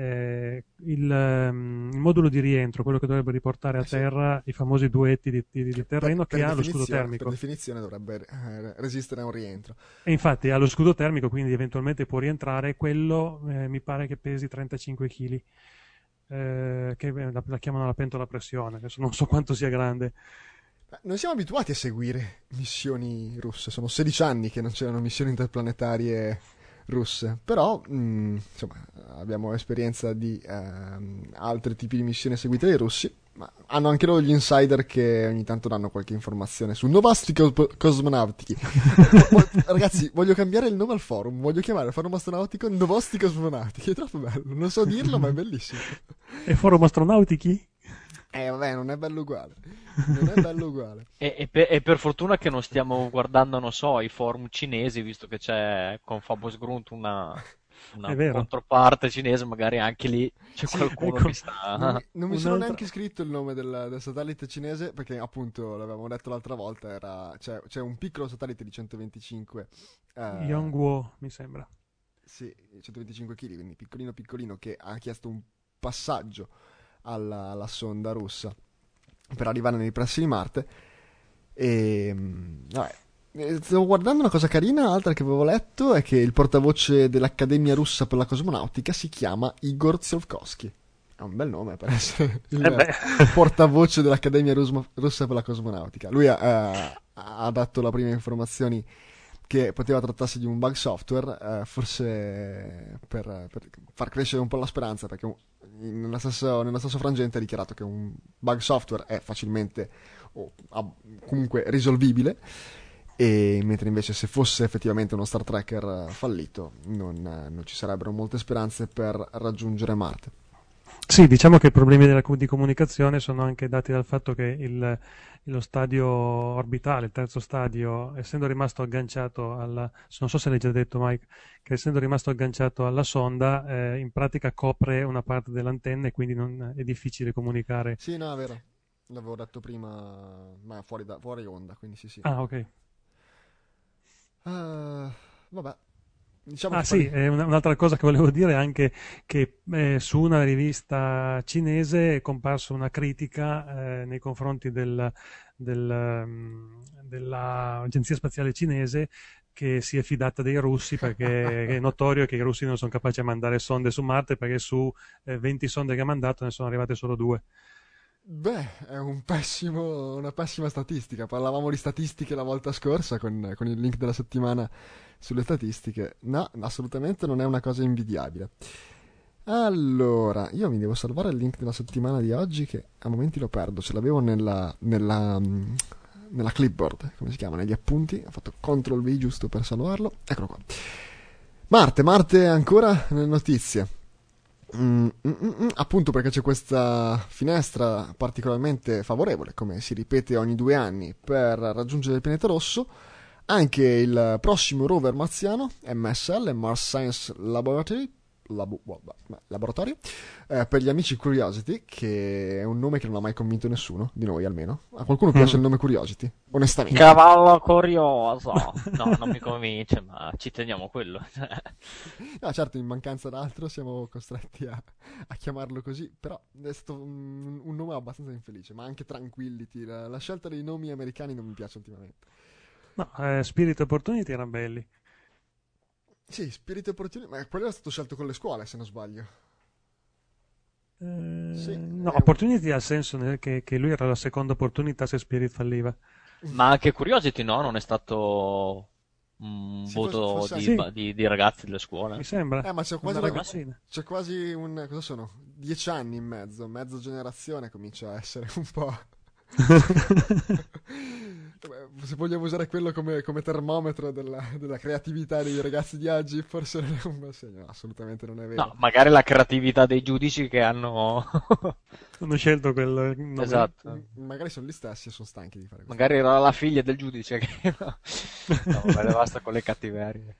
eh, il, um, il, modulo di rientro, quello che dovrebbe riportare a eh terra sì. i famosi duetti di, di, di terreno per, che per ha lo scudo termico. Per definizione dovrebbe eh, resistere a un rientro. E infatti ha lo scudo termico, quindi eventualmente può rientrare, quello eh, mi pare che pesi 35 kg. Eh, che eh, la, la, chiamano la pentola a pressione, adesso non so quanto sia grande. Non siamo abituati a seguire missioni russe, sono 16 anni che non c'erano missioni interplanetarie russe. Però, mh, mm, insomma, abbiamo esperienza di ehm, altri tipi di missioni eseguite dai russi. Ma hanno anche loro gli insider che ogni tanto danno qualche informazione su Novasti cos- Cosmonautici. Ragazzi, voglio cambiare il nome al forum. Voglio chiamare il forum astronautico Novosti Cosmonautici. È troppo bello. Non so dirlo, ma è bellissimo. E forum astronautici? Eh vabbè, non è bello uguale. Non è bello uguale. e, e, per, e, per, fortuna che non stiamo guardando, non so, i forum cinesi, visto che c'è con Fabos Grunt una, una controparte cinese, magari anche lì c'è qualcuno ecco, che sta... Non, mi, non mi sono neanche scritto il nome del, del, satellite cinese, perché appunto, l'avevamo detto l'altra volta, era, c'è, c'è, un piccolo satellite di 125... Eh, Yongguo, mi sembra. Sì, 125 kg, quindi piccolino piccolino, che ha chiesto un passaggio alla, alla sonda russa per arrivare nei pressi di Marte. E ehm, vabbè, eh, Stavo guardando una cosa carina, altra che avevo letto, è che il portavoce dell'Accademia russa per la cosmonautica si chiama Igor Tsiolkovsky. È un bel nome per essere eh il eh portavoce dell'Accademia russa per la cosmonautica. Lui ha, eh, ha dato le prime informazioni che poteva trattarsi di un bug software, eh, forse per, per, far crescere un po' la speranza, perché nella stessa, nella stessa frangente ha dichiarato che un bug software è facilmente o comunque risolvibile. E mentre invece se fosse effettivamente uno Star Trekker fallito non, non, ci sarebbero molte speranze per raggiungere Marte. Sì, diciamo che i problemi della, di comunicazione sono anche dati dal fatto che il, lo stadio orbitale, il terzo stadio, essendo rimasto agganciato alla, non so se l'hai già detto Mike, che essendo rimasto agganciato alla sonda, eh, in pratica copre una parte dell'antenna e quindi non, è difficile comunicare. Sì, no, è vero, l'avevo detto prima, ma fuori, da, fuori onda, quindi sì, sì. Ah, ok. Uh, vabbè, Diciamo ah sì, pare... un'altra cosa che volevo dire è anche che eh, su una rivista cinese è comparsa una critica eh, nei confronti del, del, mm, dell'Agenzia Spaziale Cinese che si è fidata dei russi perché è notorio che i russi non sono capaci a mandare sonde su Marte perché su eh, 20 sonde che ha mandato ne sono arrivate solo due. Beh, è un pessimo, una pessima statistica. Parlavamo di statistiche la volta scorsa con, con il link della settimana sulle statistiche. No, assolutamente non è una cosa invidiabile. Allora, io mi devo salvare il link della settimana di oggi che a momenti lo perdo, ce l'avevo nella, nella, mm, nella clipboard, come si chiama, negli appunti, ho fatto CTRL V giusto per salvarlo, eccolo qua. Marte, Marte ancora nelle notizie. Mm, mm, mm, mm, appunto perché c'è questa finestra particolarmente favorevole, come si ripete ogni due anni, per raggiungere il pianeta rosso anche il prossimo rover marziano, MSL, Mars Science Laboratory, Labo- boh, boh, laboratorio eh, per gli amici Curiosity che è un nome che non ha mai convinto nessuno di noi almeno a qualcuno piace mm. il nome Curiosity onestamente cavallo curioso no non mi convince ma ci teniamo quello no certo in mancanza d'altro siamo costretti a, a chiamarlo così però è stato un, mm, un, nome abbastanza infelice ma anche Tranquility, la, la scelta dei nomi americani non mi piace ultimamente No, eh, Spirit Opportunity erano belli. Sì, Spirit Opportunity, ma quello era stato scelto con le scuole, se non sbaglio. Eh, sì, no, Opportunity un... ha senso che, che, lui era la seconda opportunità se Spirit falliva. Ma anche Curiosity no, non è stato un sì, voto forse, forse di, sì. di, di, ragazzi delle scuole. Mi sembra. Eh, ma c'è quasi, ragazzina. Ragazzina. c'è quasi un... cosa sono? Dieci anni in mezzo, mezza generazione comincia a essere un po'... se vogliamo usare quello come, come termometro della, della, creatività dei ragazzi di oggi, forse non è un bel segno. assolutamente non è vero. No, magari la creatività dei giudici che hanno. hanno scelto quel. Nome. Esatto. Magari sono gli stessi e sono stanchi di fare questo. Magari era la figlia del giudice che. no, vabbè, basta con le cattiverie.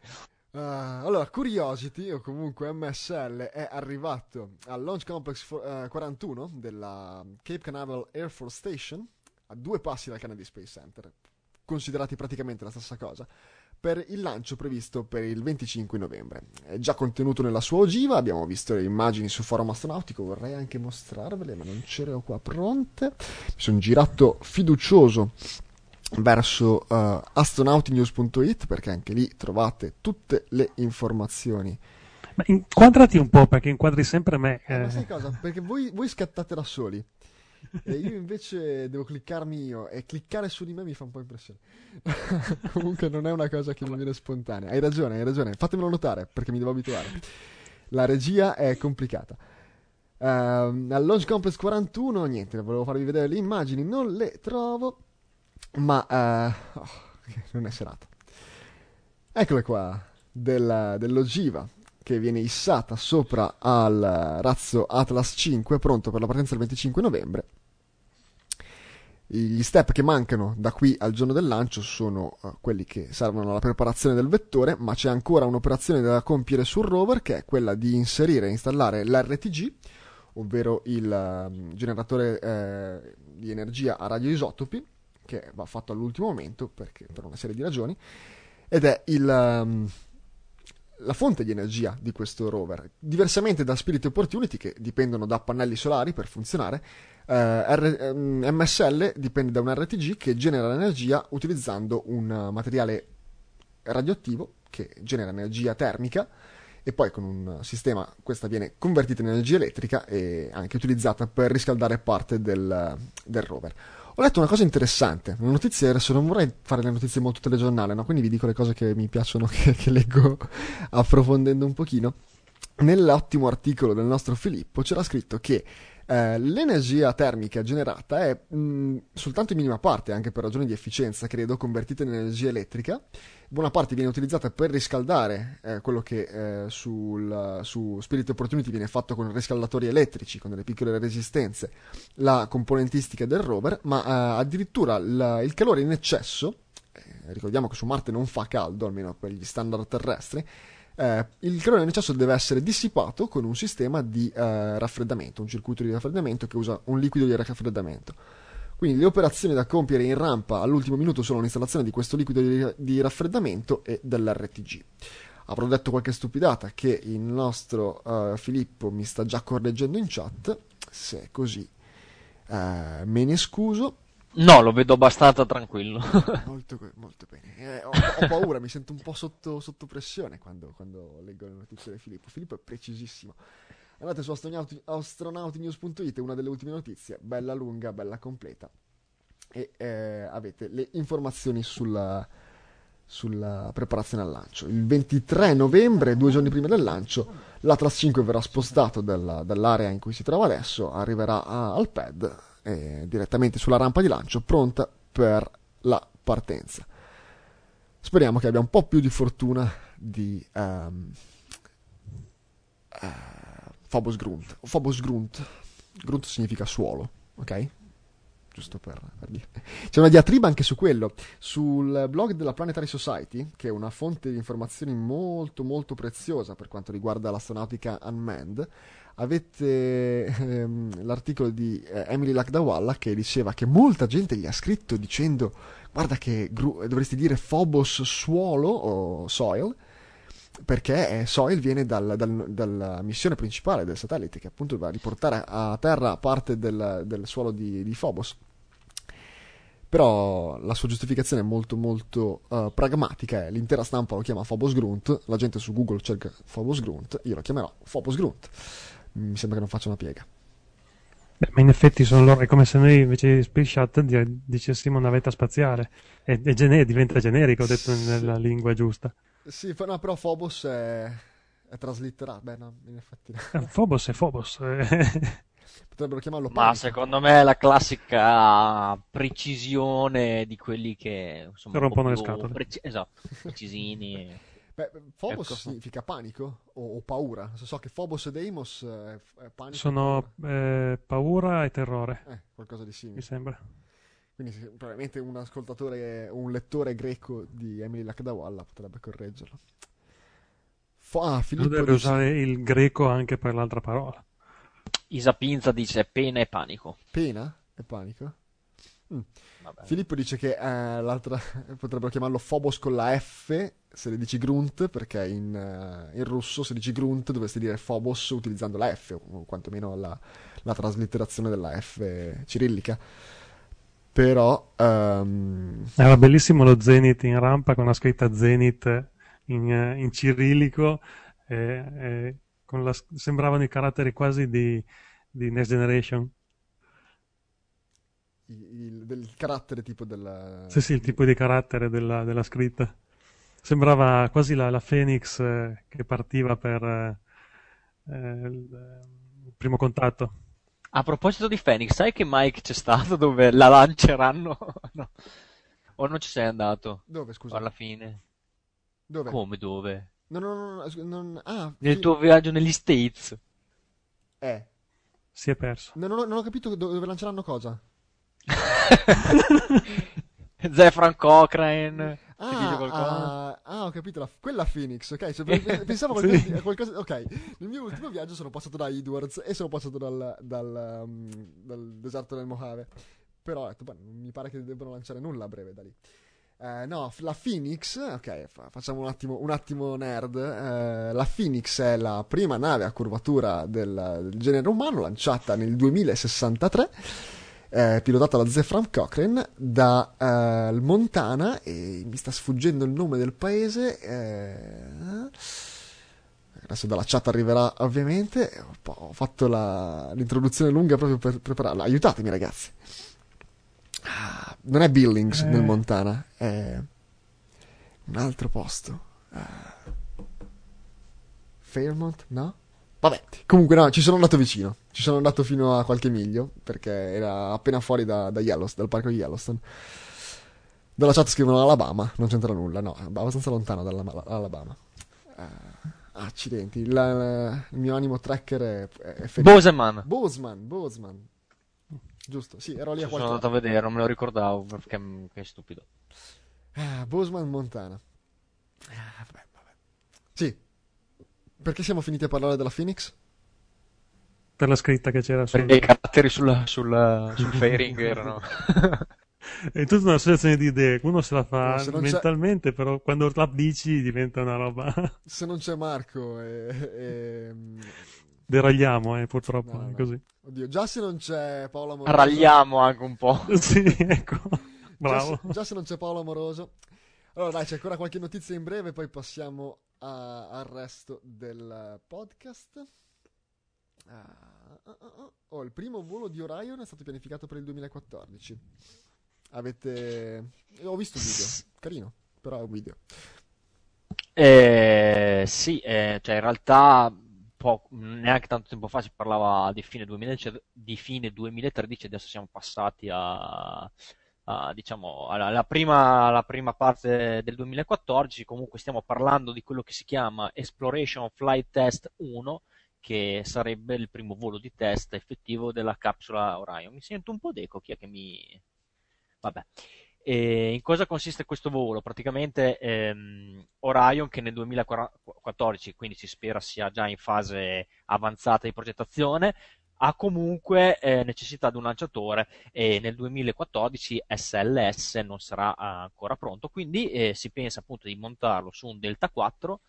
Uh, allora, Curiosity o comunque MSL è arrivato al Launch Complex for, uh, eh, 41 della Cape Canaveral Air Force Station a due passi dal Kennedy Space Center, considerati praticamente la stessa cosa, per il lancio previsto per il 25 novembre. È già contenuto nella sua ogiva, abbiamo visto le immagini sul forum astronautico, vorrei anche mostrarvele, ma non ce le ho qua pronte. Mi sono girato fiducioso verso uh, eh, astronautinews.it perché anche lì trovate tutte le informazioni. Ma inquadrati un po' perché inquadri sempre me. Eh. ma sai cosa? Perché voi, voi scattate da soli e io invece devo cliccarmi io e cliccare su di me mi fa un po' impressione. Comunque non è una cosa che mi viene spontanea. Hai ragione, hai ragione. Fatemelo notare perché mi devo abituare. La regia è complicata. Uh, al Launch Complex 41, niente, volevo farvi vedere le immagini, non le trovo, ma uh, oh, non è serata. Eccole qua, della, dell'ogiva che viene issata sopra al razzo Atlas 5 pronto per la partenza il 25 novembre gli step che mancano da qui al giorno del lancio sono eh, quelli che servono alla preparazione del vettore, ma c'è ancora un'operazione da compiere sul rover che è quella di inserire e installare l'RTG, ovvero il ehm, generatore eh, di energia a radioisotopi, che va fatto all'ultimo momento perché, per una serie di ragioni, ed è il ehm, la fonte di energia di questo rover. Diversamente da Spirit Opportunity, che dipendono da pannelli solari per funzionare, eh, R- MSL ehm, dipende da un RTG che genera energia utilizzando un eh, materiale radioattivo che genera energia termica e poi con un sistema questa viene convertita in energia elettrica e anche utilizzata per riscaldare parte del, eh, del rover. Ho letto una cosa interessante, una notizia, adesso non vorrei fare le notizie molto telegiornale, no? quindi vi dico le cose che mi piacciono, che, che leggo approfondendo un pochino. Nell'ottimo articolo del nostro Filippo c'era scritto che eh, l'energia termica generata è mh, mm, soltanto in minima parte, anche per ragioni di efficienza, credo, convertita in energia elettrica. Buona parte viene utilizzata per riscaldare eh, quello che eh, sul, su Spirit Opportunity viene fatto con riscaldatori elettrici, con delle piccole resistenze, la componentistica del rover, ma eh, addirittura la, il calore in eccesso eh, ricordiamo che su Marte non fa caldo, almeno per gli standard terrestri, eh, il calore eccesso deve essere dissipato con un sistema di eh, raffreddamento, un circuito di raffreddamento che usa un liquido di raffreddamento. Quindi le operazioni da compiere in rampa all'ultimo minuto sono l'installazione di questo liquido di, raffreddamento e dell'RTG. Avrò detto qualche stupidata che il nostro eh, Filippo mi sta già correggendo in chat, se è così eh, me ne scuso. No, lo vedo abbastanza tranquillo. molto, molto, bene. Eh, ho, ho, paura, mi sento un po' sotto, sotto pressione quando, quando, leggo le notizie di Filippo. Filippo è precisissimo. Andate su astronautinews.it, una delle ultime notizie, bella lunga, bella completa. E eh, avete le informazioni sulla, sulla preparazione al lancio. Il 23 novembre, due giorni prima del lancio, l'Atlas 5 verrà spostato dalla, dall'area in cui si trova adesso, arriverà a, al pad eh, direttamente sulla rampa di lancio, pronta per la partenza. Speriamo che abbia un po' più di fortuna di um, uh, Phobos Grunt. Phobos Grunt. Grunt significa suolo, ok? giusto per, per, dire. C'è una diatriba anche su quello, sul blog della Planetary Society, che è una fonte di informazioni molto molto preziosa per quanto riguarda l'astronautica unmanned avete ehm, l'articolo di eh, Emily Lakdawalla che diceva che molta gente gli ha scritto dicendo guarda che gru- dovresti dire Phobos suolo o soil perché eh, Soil viene dal, dal, dalla missione principale del satellite che appunto va a riportare a terra parte del, del suolo di, di, Phobos però la sua giustificazione è molto molto uh, pragmatica eh. l'intera stampa lo chiama Phobos Grunt la gente su Google cerca Phobos Grunt io lo chiamerò Phobos Grunt mi sembra che non faccia una piega. Beh, ma in effetti sono loro, è come se noi invece di Space Shuttle dicessimo navetta spaziale, è, è gene- diventa generico ho detto sì. nella lingua giusta. Sì, però, no, però Phobos è, è traslitterato, beh no, in effetti eh, Phobos è Phobos. Eh. Potrebbero chiamarlo Panic. Ma secondo me è la classica precisione di quelli che... Insomma, rompono le scatole. Preci- esatto, precisini. Beh, Phobos ecco. significa panico o, o, paura? So che Phobos e Deimos è, eh, è eh, panico. Sono paura. Eh, paura e terrore. Eh, qualcosa di simile. Mi sembra. Quindi probabilmente un ascoltatore o un lettore greco di Emily Lakdawalla potrebbe correggerlo. Fo- ah, Filippo dovrebbe dice... usare il greco anche per l'altra parola. Isapinza dice pena e panico. Pena e panico? Mm. Vabbè. Filippo dice che eh, l'altra potrebbero chiamarlo Phobos con la F se le dici Grunt, perché in, uh, in russo se dici Grunt dovresti dire Phobos utilizzando la F, o quantomeno la, la traslitterazione della F cirillica. Però um... era bellissimo lo Zenith in rampa con la scritta Zenith in, eh, in cirillico, eh, eh, la, sembravano i caratteri quasi di, di Next Generation il, del carattere tipo della... Sì, sì, il tipo di carattere della, della scritta. Sembrava quasi la, la Phoenix eh, che partiva per eh, il, primo contatto. A proposito di Phoenix, sai che Mike c'è stato dove la lanceranno? no. O non ci sei andato? Dove, scusa? Alla fine. Dove? Come dove? No, no, no, no, non... ah, Nel sì. tuo viaggio negli States. Eh. Si è perso. No, no, non ho capito dove lanceranno cosa. Zefran Cochrane. Ah, ah, ah, ho capito, la, quella Phoenix, ok, so, cioè, pensavo a qualcosa, sì. qualcosa, ok, nel mio ultimo viaggio sono passato da Edwards e sono passato dal, dal, um, dal deserto del Mojave, però ho detto, beh, mi pare che debbano lanciare nulla a breve da lì. Uh, no, la Phoenix, ok, fa, facciamo un attimo, un attimo nerd, uh, la Phoenix è la prima nave a curvatura del, del genere umano lanciata nel 2063 eh, pilotata da Zefram Cochrane, da eh, Montana, e mi sta sfuggendo il nome del paese, eh, adesso dalla chat arriverà ovviamente, ho fatto la, l'introduzione lunga proprio per prepararla, aiutatemi ragazzi. Ah, non è Billings nel eh. Montana, è un altro posto. Ah. Fairmont, no? Vabbè. Comunque, no, ci sono andato vicino. Ci sono andato fino a qualche miglio, perché era appena fuori da, da dal parco di Yellowstone. Dalla chat scrivono Alabama, non c'entra nulla, no, abbastanza lontano dall'Alabama. Uh, eh, accidenti, la, la, il mio animo tracker è, è Boseman. Boseman, Boseman. Giusto, sì, ero lì a qualche... Sono andato a vedere, non me lo ricordavo, perché che stupido. Ah, Boseman, Montana. Ah, vabbè, vabbè. Sì, perché siamo finiti a parlare della Phoenix? Per la scritta che c'era sul... i caratteri sulla, sulla, sul fairing erano... È tutta una situazione di idee, uno se la fa se mentalmente, c'è... però quando la dici diventa una roba... Se non c'è Marco e... e... Mm, Deragliamo, eh, purtroppo, no, no. è così. Oddio, già se non c'è Paolo Amoroso... Ragliamo anche un po'. sì, ecco, bravo. Già se, già se non c'è Paolo Amoroso... Allora dai, c'è ancora qualche notizia in breve, poi passiamo Ah, al resto del podcast. Ah, ah, ah, ah, oh, il primo volo di Orion è stato pianificato per il 2014. Avete. Ho visto il video, carino, però è un video. Eh, sì, eh, cioè in realtà po- neanche tanto tempo fa si parlava di fine, 2000, di fine 2013, adesso siamo passati a uh, diciamo, alla prima, alla, prima, parte del 2014, comunque stiamo parlando di quello che si chiama Exploration Flight Test 1, che sarebbe il primo volo di test effettivo della capsula Orion. Mi sento un po' deco, chi è che mi... Vabbè. E in cosa consiste questo volo? Praticamente ehm, Orion, che nel 2014, quindi si spera sia già in fase avanzata di progettazione, ha comunque eh, necessità di un lanciatore e nel 2014 SLS non sarà eh, ancora pronto, quindi eh, si pensa appunto di montarlo su un Delta 4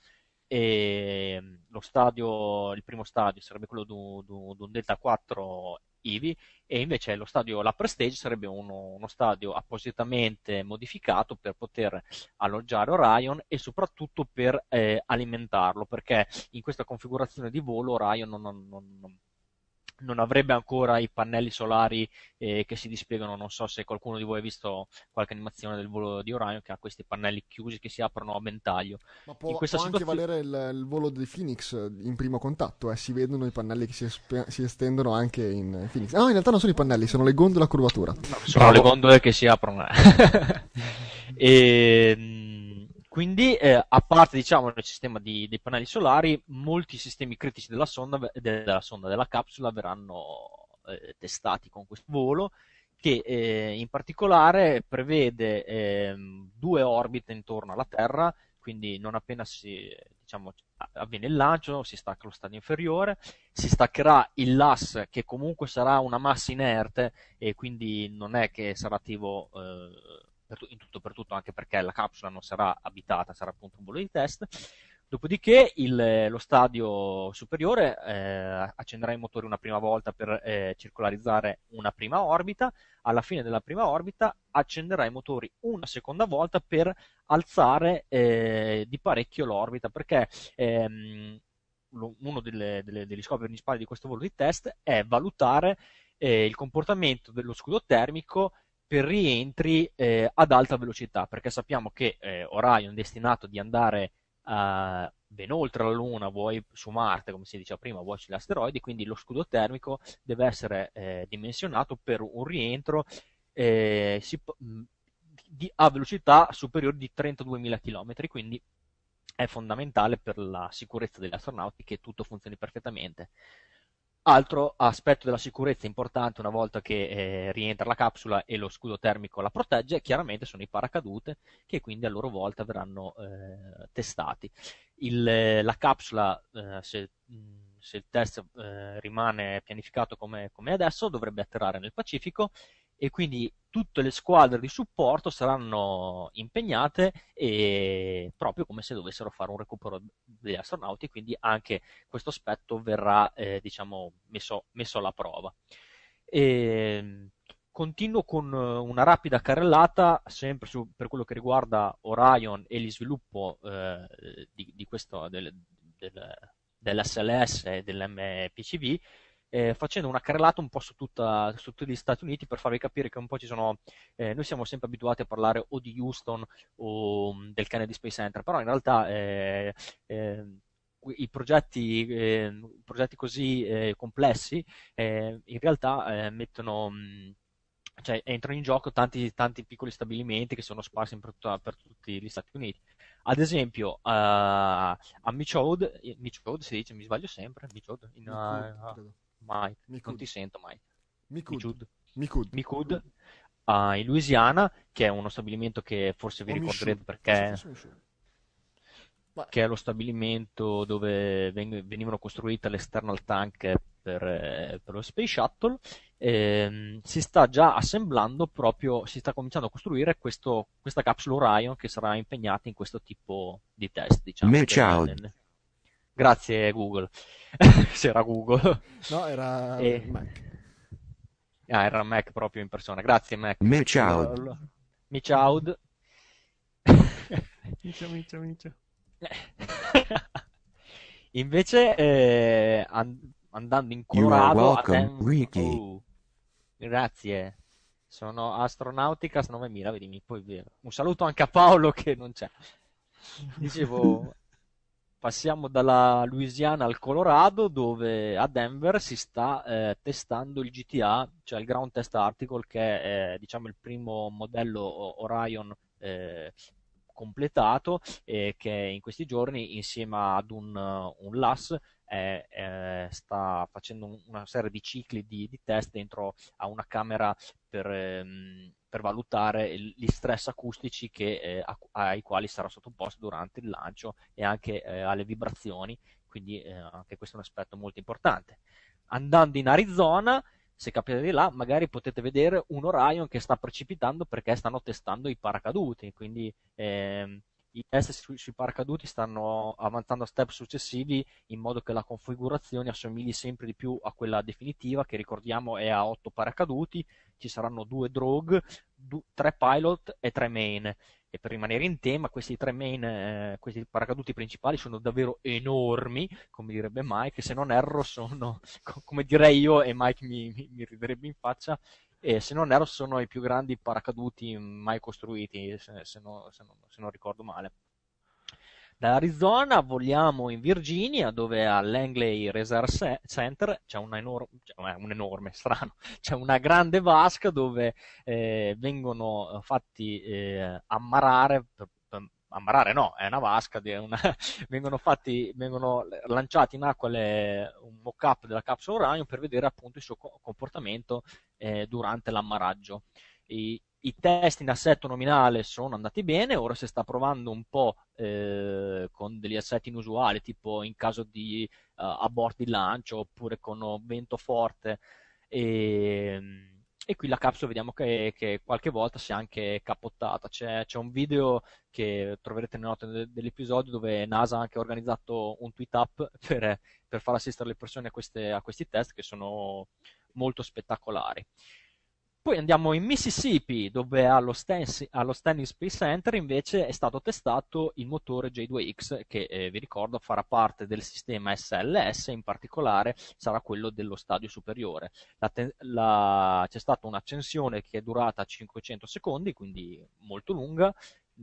e mm, lo stadio, il primo stadio sarebbe quello di un Delta 4 IVI e invece lo stadio l'Upper Stage sarebbe uno, uno, stadio appositamente modificato per poter alloggiare Orion e soprattutto per eh, alimentarlo perché in questa configurazione di volo Orion non, non, non non avrebbe ancora i pannelli solari eh, che si dispiegano. Non so se qualcuno di voi ha visto qualche animazione del volo di Orion che ha questi pannelli chiusi che si aprono a ventaglio. Ma può, può situazione... anche valere il, il, volo di Phoenix in primo contatto, eh? si vedono i pannelli che si, esp- si, estendono anche in Phoenix. No, in realtà non sono i pannelli, sono le gondole a curvatura. No, sono Bravo. le gondole che si aprono. e eh. Quindi, eh, a parte diciamo, il sistema di, dei pannelli solari, molti sistemi critici della sonda, della, sonda, della capsula verranno eh, testati con questo volo che eh, in particolare prevede eh, due orbite intorno alla Terra, quindi non appena si, diciamo, avviene il lancio si stacca lo stadio inferiore, si staccherà il LAS che comunque sarà una massa inerte e quindi non è che sarà attivo eh, per, in tutto per tutto, anche perché la capsula non sarà abitata, sarà appunto un volo di test. Dopodiché il, lo stadio superiore eh, accenderà i motori una prima volta per eh, circolarizzare una prima orbita, alla fine della prima orbita accenderà i motori una seconda volta per alzare eh, di parecchio l'orbita, perché ehm, uno delle, delle, degli scopi principali di questo volo di test è valutare eh, il comportamento dello scudo termico per rientri eh, ad alta velocità, perché sappiamo che eh, Orion è destinato di andare eh, ben oltre la Luna, vuoi su Marte, come si diceva prima, vuoi sugli asteroidi, quindi lo scudo termico deve essere eh, dimensionato per un rientro eh, si, mm, di, a velocità superiore di 32.000 km, quindi è fondamentale per la sicurezza degli astronauti che tutto funzioni perfettamente. Altro aspetto della sicurezza importante una volta che eh, rientra la capsula e lo scudo termico la protegge, chiaramente sono i paracadute che quindi a loro volta verranno eh, testati. Il, eh, la capsula, eh, se, se, il test eh, rimane pianificato come, come adesso, dovrebbe atterrare nel Pacifico e quindi tutte le squadre di supporto saranno impegnate proprio come se dovessero fare un recupero degli astronauti, quindi anche questo aspetto verrà eh, diciamo, messo, messo, alla prova. E ehm, continuo con eh, una rapida carrellata sempre su, per quello che riguarda Orion e gli sviluppo eh, di, di questo, del, del, dell'SLS e dell'MPCV eh, facendo una carrellata un po' su, tutta, su, tutti gli Stati Uniti per farvi capire che un po' ci sono, eh, noi siamo sempre abituati a parlare o di Houston o mm, del Kennedy Space Center, però in realtà eh, eh i progetti, eh, progetti così eh, complessi in realtà mettono... Mm, cioè, entrano in gioco tanti, tanti, piccoli stabilimenti che sono sparsi per, tutta, per tutti gli Stati Uniti. Ad esempio, uh, a Michaud, Michaud si dice, mi sbaglio sempre, Michaud, in, uh, mai, Mikud. non ti sento Mike. Mikud. Mikud. Mikud. Uh, in Louisiana, che è uno stabilimento che forse vi oh, ricorderete perché... Che è lo stabilimento dove venivano costruite le external tank per, eh, per, lo Space Shuttle, ehm, si sta già assemblando proprio, si sta cominciando a costruire questo, questa capsula Orion che sarà impegnata in questo tipo di test. Diciamo, Grazie Google. Se era Google. No, era e... Mac. Ah, era Mac proprio in persona. Grazie Mac. Meciaud. Meciaud. micio, micio, micio. Invece, eh, and- andando in Colorado... You are Ten- Ricky. Oh, grazie. Sono Astronauticas 9000, vedi, poi vero. Un saluto anche a Paolo che non c'è. Dicevo, Passiamo dalla Louisiana al Colorado dove a Denver si sta eh, testando il GTA, cioè il Ground Test Article che è eh, diciamo, il primo modello Orion eh, completato e che in questi giorni insieme ad un, eh, un LAS è, è, eh, sta facendo una serie di cicli di, di test dentro a una camera per... Ehm, per valutare gli stress acustici che, eh, ai quali sarà sottoposto durante il lancio e anche eh, alle vibrazioni, quindi eh, anche questo è un aspetto molto importante. Andando in Arizona, se capite di là, magari potete vedere un Orion che sta precipitando perché stanno testando i paracaduti, quindi ehm, i test sui, sui paracaduti stanno avanzando a step successivi in modo che la configurazione assomigli sempre di più a quella definitiva che ricordiamo è a 8 paracaduti, ci saranno due drogue, 3 pilot e 3 main e per rimanere in tema, questi tre main, eh, questi paracaduti principali sono davvero enormi, come direbbe Mike, se non erro sono, come direi io e Mike mi, mi, mi riderebbe in faccia, e se non erro sono i più grandi paracaduti mai costruiti, se, se, no, se, no, se non ricordo male. Dall'Arizona vogliamo in Virginia, dove all'Angley Reserve Center c'è una enorme, cioè, un enorme, strano, c'è una grande vasca dove eh, vengono eh, fatti eh, ammarare per ammarrare no, è una vasca, una... vengono, fatti, vengono lanciati in acqua le... un mock-up della capsula Orion per vedere appunto il suo comportamento eh, durante l'ammaraggio. I, I, test in assetto nominale sono andati bene, ora si sta provando un po' eh, con degli assetti inusuali, tipo in caso di uh, aborti lancio oppure con vento forte. E ehm, e qui la capsula vediamo che, che, qualche volta si è anche capottata. C'è, c'è un video che troverete nelle note dell'episodio dove NASA ha anche organizzato un tweet up per, per far assistere le persone a, queste, a questi test che sono molto spettacolari. Poi andiamo in Mississippi, dove allo, Stans- allo Stanley Space Center invece è stato testato il motore J2X, che eh, vi ricordo farà parte del sistema SLS, in particolare sarà quello dello stadio superiore. La te- la... C'è stata un'accensione che è durata 500 secondi, quindi molto lunga,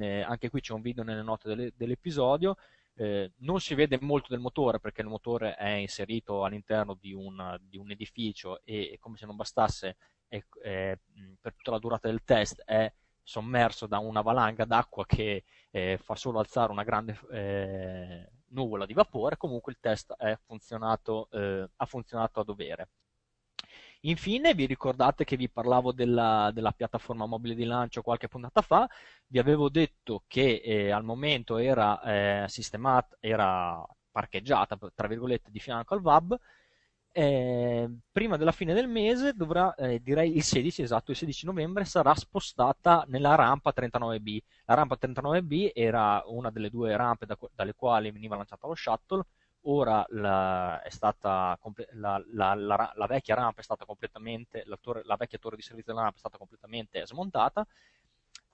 eh, anche qui c'è un video nelle note delle- dell'episodio. Eh, non si vede molto del motore perché il motore è inserito all'interno di un, di un edificio e come se non bastasse e, e per tutta la durata del test è sommerso da una valanga d'acqua che eh, fa solo alzare una grande eh, nuvola di vapore, comunque il test funzionato, eh, ha funzionato a dovere. Infine, vi ricordate che vi parlavo della, della, piattaforma mobile di lancio qualche puntata fa? Vi avevo detto che eh, al momento era eh, sistemata, era parcheggiata, tra virgolette, di fianco al VAB, eh, prima della fine del mese dovrà, eh, direi il 16 esatto, il 16 novembre sarà spostata nella rampa 39B. La rampa 39B era una delle due rampe da, dalle quali veniva lanciato lo shuttle, ora la, stata, la, la, la, vecchia rampa è stata completamente, la, torre, vecchia torre di servizio della rampa è stata completamente smontata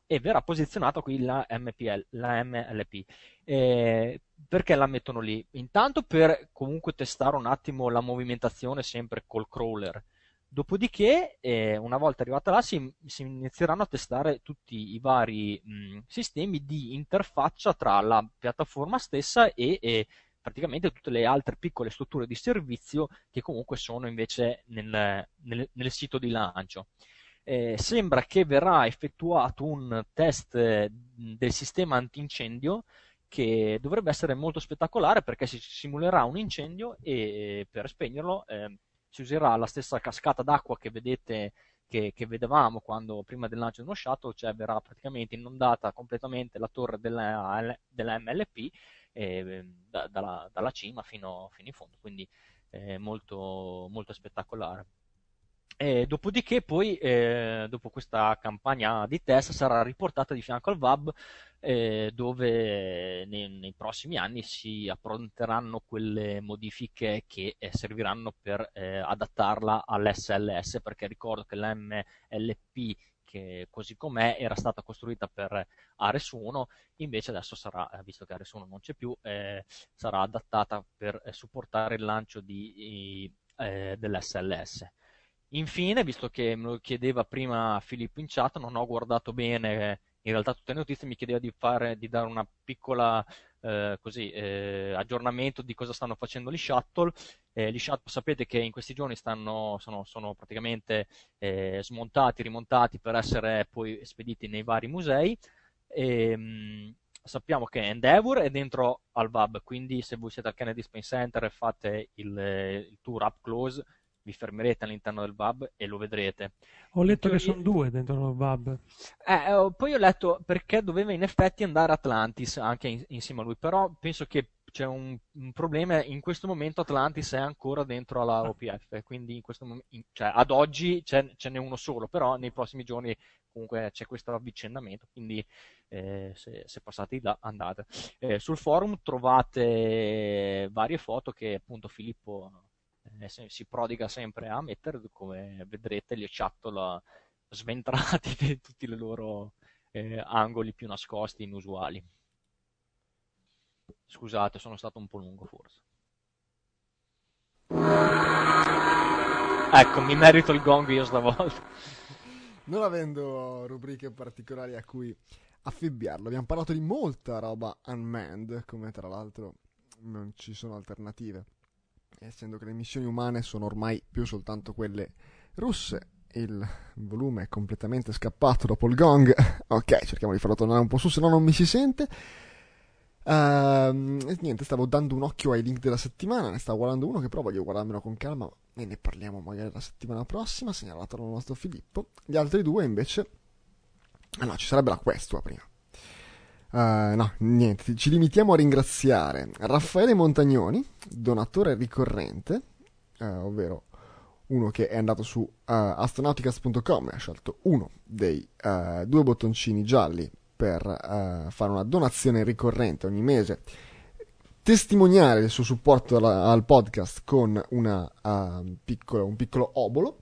e verrà posizionata qui la, MPL, la MLP. Eh, perché la mettono lì? Intanto per comunque testare un attimo la movimentazione sempre col crawler. Dopodiché, eh, una volta arrivata là, si, si, inizieranno a testare tutti i vari mh, mm, sistemi di interfaccia tra la piattaforma stessa e, e praticamente tutte le altre piccole strutture di servizio che comunque sono invece nel, nel, nel sito di lancio eh, sembra che verrà effettuato un test eh, del sistema antincendio che dovrebbe essere molto spettacolare perché si simulerà un incendio e eh, per spegnerlo eh, si userà la stessa cascata d'acqua che vedete che, che, vedevamo quando, prima del lancio di uno shuttle, cioè verrà praticamente inondata completamente la torre della, della MLP eh, da, dalla, dalla, cima fino, fino, in fondo, quindi eh, molto, molto spettacolare. E dopodiché, poi, eh, dopo questa campagna di test, sarà riportata di fianco al VAB, eh, dove nei, nei, prossimi anni si appronteranno quelle modifiche che eh, serviranno per eh, adattarla all'SLS, perché ricordo che l'MLP, che così com'è, era stata costruita per Ares 1, invece adesso sarà, eh, visto che Ares 1 non c'è più, eh, sarà adattata per supportare il lancio di, dell'SLS Infine, visto che me lo chiedeva prima Filippo in chat, non ho guardato bene eh, in realtà tutte le notizie, mi chiedeva di, fare, di dare una piccola eh, così, eh, aggiornamento di cosa stanno facendo gli shuttle. Eh, gli shuttle sapete che in questi giorni stanno, sono, sono, praticamente eh, smontati, rimontati per essere poi spediti nei vari musei. E, ehm, mh, sappiamo che Endeavour è dentro al VAB, quindi se voi siete al Kennedy Space Center e fate il, eh, il tour up close vi fermerete all'interno del VAB e lo vedrete. Ho letto teoria... che sono due dentro il VAB. Eh, eh poi ho letto perché doveva in effetti andare Atlantis anche in, insieme a lui, però penso che c'è un, un, problema, in questo momento Atlantis è ancora dentro alla ah. OPF, quindi momento, in, cioè, ad oggi ce n'è uno solo, però nei prossimi giorni comunque c'è questo avvicinamento, quindi eh, se, se, passate da andate. Eh, sul forum trovate varie foto che appunto Filippo si prodiga sempre a mettere, come vedrete, gli chattola sventrati di tutti i loro eh, angoli più nascosti, inusuali. Scusate, sono stato un po' lungo forse. Ecco, mi merito il gong io stavolta. Non avendo rubriche particolari a cui affibbiarlo, abbiamo parlato di molta roba unmanned, come tra l'altro non ci sono alternative essendo che le missioni umane sono ormai più soltanto quelle russe. Il volume è completamente scappato dopo il gong. ok, cerchiamo di farlo tornare un po' su, se no non mi si sente. Uh, niente, stavo dando un occhio ai link della settimana, ne stavo guardando uno che però voglio guardarmelo con calma e ne parliamo magari la settimana prossima, segnalato dal nostro Filippo. Gli altri due invece... Ah no, ci sarebbe la questua prima. Uh, no, niente, ci limitiamo a ringraziare Raffaele Montagnoni, donatore ricorrente, uh, ovvero uno che è andato su uh, eh, astronauticas.com e ha scelto uno dei due bottoncini gialli per fare una donazione ricorrente ogni mese, testimoniare il suo supporto al, al podcast con una, ehm, piccola, un piccolo obolo,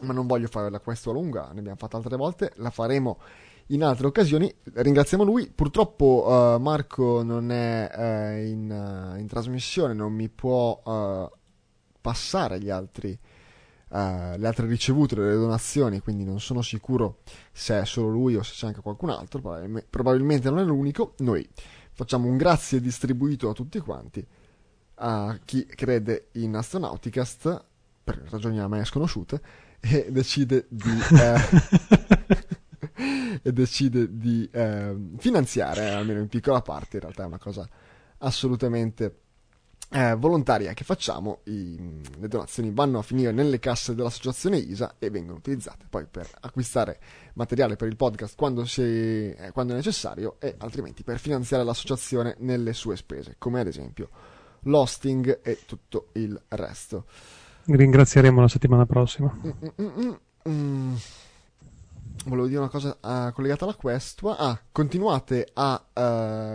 ma non voglio farla questo a lunga, ne abbiamo fatta altre volte, la faremo in altre occasioni. Ringraziamo lui. Purtroppo uh, Marco non è uh, in, uh, in, trasmissione, non mi può passare gli altri, le altre ricevute, delle donazioni, quindi non sono sicuro se è solo lui o se c'è anche qualcun altro. Probabilmente non è l'unico. Noi facciamo un grazie distribuito a tutti quanti, a chi crede in Astronauticast, per ragioni a me sconosciute, e decide di... e decide di eh, finanziare, almeno in piccola parte, in realtà è una cosa assolutamente eh, volontaria che facciamo, i, le donazioni vanno a finire nelle casse dell'associazione ISA e vengono utilizzate poi per acquistare materiale per il podcast quando, si, eh, quando è necessario e altrimenti per finanziare l'associazione nelle sue spese, come ad esempio l'hosting e tutto il resto. Ringrazieremo la settimana prossima. Mm, mm, mm, mm, mm volevo dire una cosa uh, collegata alla questua. Ah, continuate a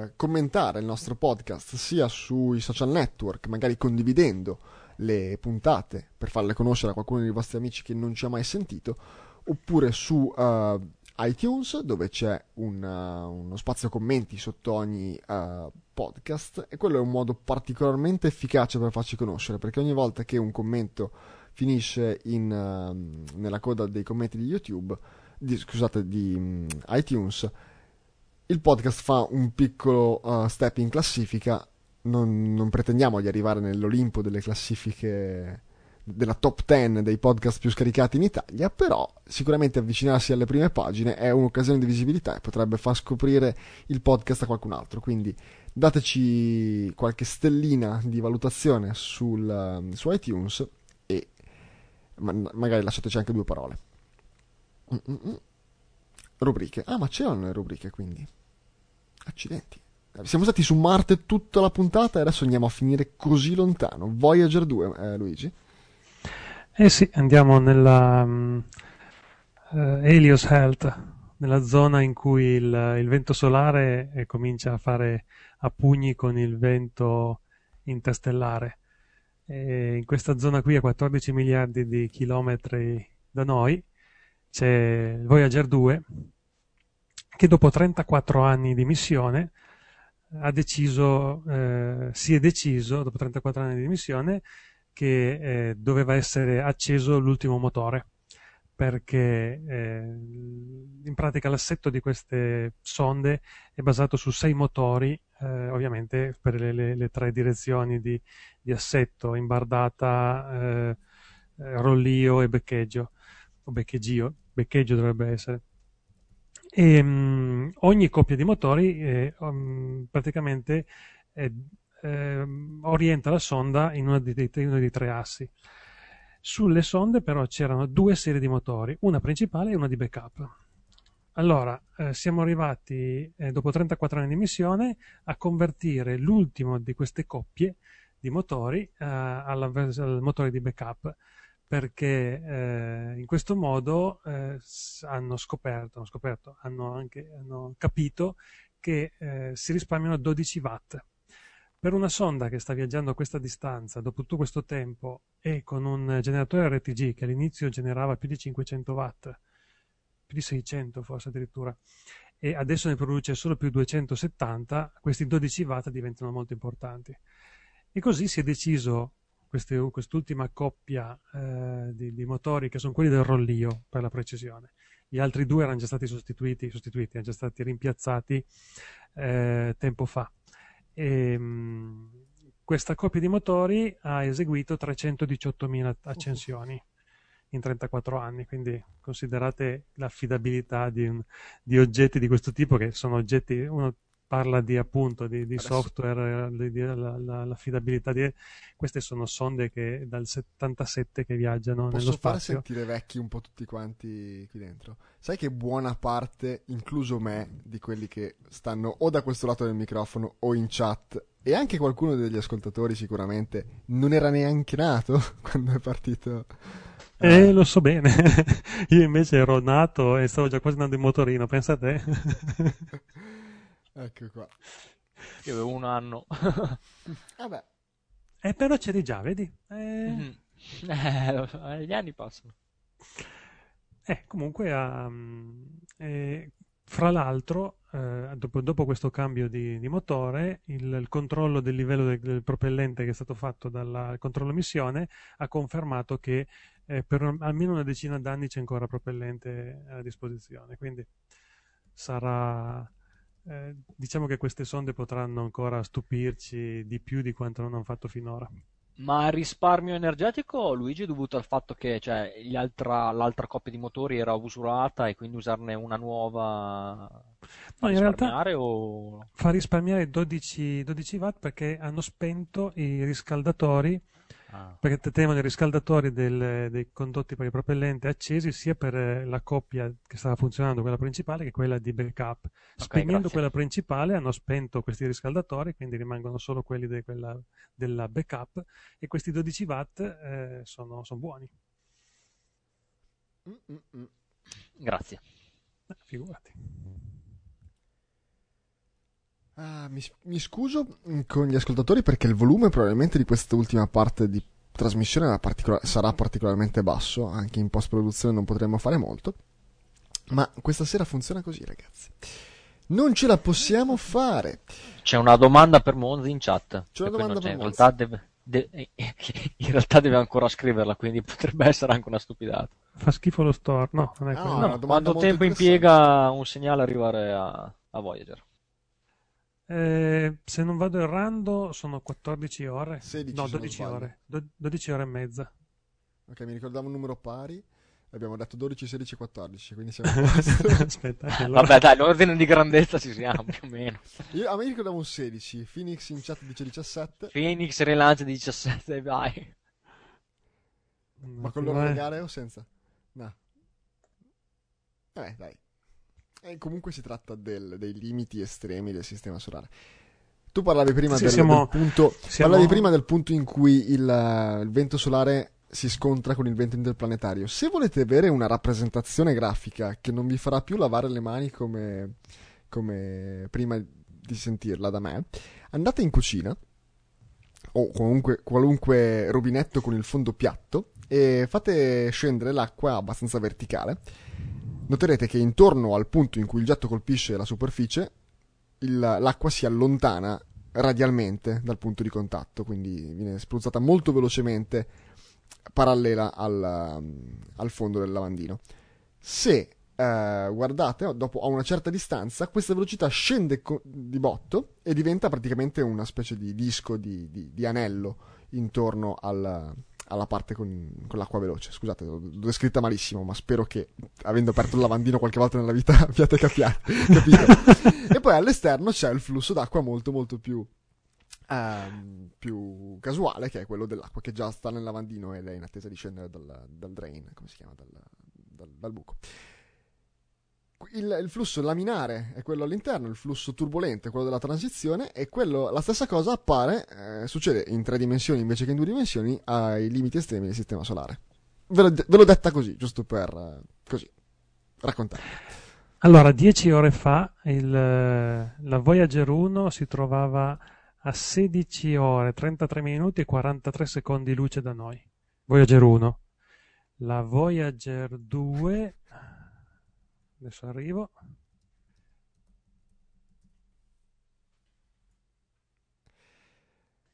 uh, commentare il nostro podcast sia sui social network, magari condividendo le puntate per farle conoscere a qualcuno dei vostri amici che non ci ha mai sentito, oppure su uh, iTunes dove c'è un, uno spazio commenti sotto ogni podcast e quello è un modo particolarmente efficace per farci conoscere perché ogni volta che un commento finisce in, ehm, nella coda dei commenti di YouTube di, scusate, di mm, iTunes, il podcast fa un piccolo uh, step in classifica, non, non, pretendiamo di arrivare nell'Olimpo delle classifiche della top 10 dei podcast più scaricati in Italia, però sicuramente avvicinarsi alle prime pagine è un'occasione di visibilità e potrebbe far scoprire il podcast a qualcun altro, quindi dateci qualche stellina di valutazione sul, um, su iTunes e ma- magari lasciateci anche due parole. Mm, mm, mm. Rubriche. Ah, ma c'erano le rubriche quindi. Accidenti. Siamo stati su Marte tutta la puntata e adesso andiamo a finire così lontano. Voyager 2, eh, Luigi. Eh sì, andiamo nella um, uh, Helios Health, nella zona in cui il, il vento solare eh, comincia a fare a pugni con il vento interstellare. E in questa zona qui a 14 miliardi di chilometri da noi c'è il Voyager 2 che dopo 34 anni di missione deciso, eh, si è deciso, dopo 34 anni di missione, che eh, doveva essere acceso l'ultimo motore perché eh, in pratica l'assetto di queste sonde è basato su sei motori, eh, ovviamente per le, le, le, tre direzioni di, di assetto, imbardata, eh, eh rollio e beccheggio, o beccheggio beccheggio dovrebbe essere. E, um, ogni coppia di motori eh, um, praticamente eh, eh, orienta la sonda in uno dei, uno dei tre assi. Sulle sonde però c'erano due serie di motori, una principale e una di backup. Allora, eh, siamo arrivati eh, dopo 34 anni di missione a convertire l'ultimo di queste coppie di motori eh, alla, al motore di backup perché eh, in questo modo eh, hanno, scoperto, hanno, scoperto, hanno, anche, hanno capito che eh, si risparmiano 12 watt. Per una sonda che sta viaggiando a questa distanza, dopo tutto questo tempo, e con un generatore RTG che all'inizio generava più di 500 watt, più di 600 forse addirittura, e adesso ne produce solo più 270, questi 12 watt diventano molto importanti. E così si è deciso queste, quest'ultima coppia eh, di, di, motori che sono quelli del rollio per la precisione. Gli altri due erano già stati sostituiti, sostituiti erano già stati rimpiazzati eh, tempo fa. E, ehm, mh, questa coppia di motori ha eseguito 318.000 accensioni in 34 anni, quindi considerate l'affidabilità di, un, di oggetti di questo tipo, che sono oggetti, uno parla di appunto di, di software, eh, dell'affidabilità, queste sono sonde che dal 77 che viaggiano Posso nello spazio. Posso far sentire vecchi un po' tutti quanti qui dentro. Sai che buona parte, incluso me, di quelli che stanno o da questo lato del microfono o in chat e anche qualcuno degli ascoltatori sicuramente non era neanche nato quando è partito. Eh, eh. lo so bene. Io invece ero nato e stavo già quasi andando in motorino, pensa a te. Ecco qua. Io avevo un anno. Vabbè. Eh, però c'eri già, vedi? Eh... Mm-hmm. Eh, gli anni passano. Eh, comunque, um, eh, fra l'altro, eh, dopo, dopo, questo cambio di, di motore, il, il, controllo del livello del, del, propellente che è stato fatto dal controllo missione ha confermato che eh, per almeno una decina d'anni c'è ancora propellente a disposizione. Quindi sarà eh, diciamo che queste sonde potranno ancora stupirci di più di quanto non hanno fatto finora. Ma il risparmio energetico, Luigi, è dovuto al fatto che cioè, altra, l'altra coppia di motori era usurata e quindi usarne una nuova fa no, in realtà o... fa risparmiare 12, 12 watt perché hanno spento i riscaldatori Ah. perché tenevano i riscaldatori del, dei condotti per il propellente accesi sia per eh, la coppia che stava funzionando, quella principale, che quella di backup. Okay, Spegnendo grazie. quella principale hanno spento questi riscaldatori, quindi rimangono solo quelli de quella, della backup e questi 12 watt eh, sono, sono, buoni. Mm, mm, mm. Grazie. Eh, figurati. Ah, mi, mi, scuso mm, con gli ascoltatori perché il volume probabilmente di quest'ultima parte di trasmissione particolar- sarà particolarmente basso, anche in post-produzione non potremo fare molto, ma questa sera funziona così ragazzi. Non ce la possiamo fare. C'è una domanda per Monzi in chat. C'è una domanda per Monzi. In realtà, deve, de- in realtà deve ancora scriverla, quindi potrebbe essere anche una stupidata. Fa schifo lo store, no? Non è ah, no, no quanto tempo impiega un segnale arrivare a, a Voyager? Eh, se non vado errando, sono 14 ore. 16 no, 12 ore. Do- 12 ore e mezza. Ok, mi ricordavo un numero pari. Abbiamo detto 12, 16, 14, quindi siamo Aspetta, allora... Vabbè, dai, l'ordine di grandezza ci siamo più o meno. Io, a me ricordavo un 16, Phoenix in chat dice 17. Phoenix rilancia 17, vai. Ma con l'ora legale o senza? No. Vabbè, eh, dai. E eh, comunque si tratta del, dei limiti estremi del sistema solare. Tu parlavi prima, sì, del, siamo, del punto, siamo... parlavi prima, del, punto, in cui il, il, vento solare si scontra con il vento interplanetario. Se volete avere una rappresentazione grafica che non vi farà più lavare le mani come, come prima di sentirla da me, andate in cucina o comunque qualunque rubinetto con il fondo piatto e fate scendere l'acqua abbastanza verticale noterete che intorno al punto in cui il getto colpisce la superficie, il, l'acqua si allontana radialmente dal punto di contatto, quindi viene spruzzata molto velocemente parallela al, al fondo del lavandino. Se eh, guardate, dopo, a una certa distanza, questa velocità scende co- di botto e diventa praticamente una specie di disco di, di, di anello intorno al, alla parte con, con, l'acqua veloce. Scusate, l'ho descritta malissimo, ma spero che, avendo aperto il lavandino qualche volta nella vita, abbiate capito. e poi all'esterno c'è il flusso d'acqua molto, molto più, ehm, più casuale, che è quello dell'acqua che già sta nel lavandino e lei è in attesa di scendere dal, dal drain, come si chiama, dal, dal, dal buco il, il, flusso laminare è quello all'interno, il flusso turbolento è quello della transizione e quello, la stessa cosa appare, eh, succede in tre dimensioni invece che in due dimensioni ai limiti estremi del sistema solare. Ve, lo, ve l'ho detta così, giusto per eh, così, raccontare. Allora, dieci ore fa il, eh, la Voyager 1 si trovava a 16 ore 33 minuti e 43 secondi luce da noi. Voyager 1. La Voyager 2 adesso arrivo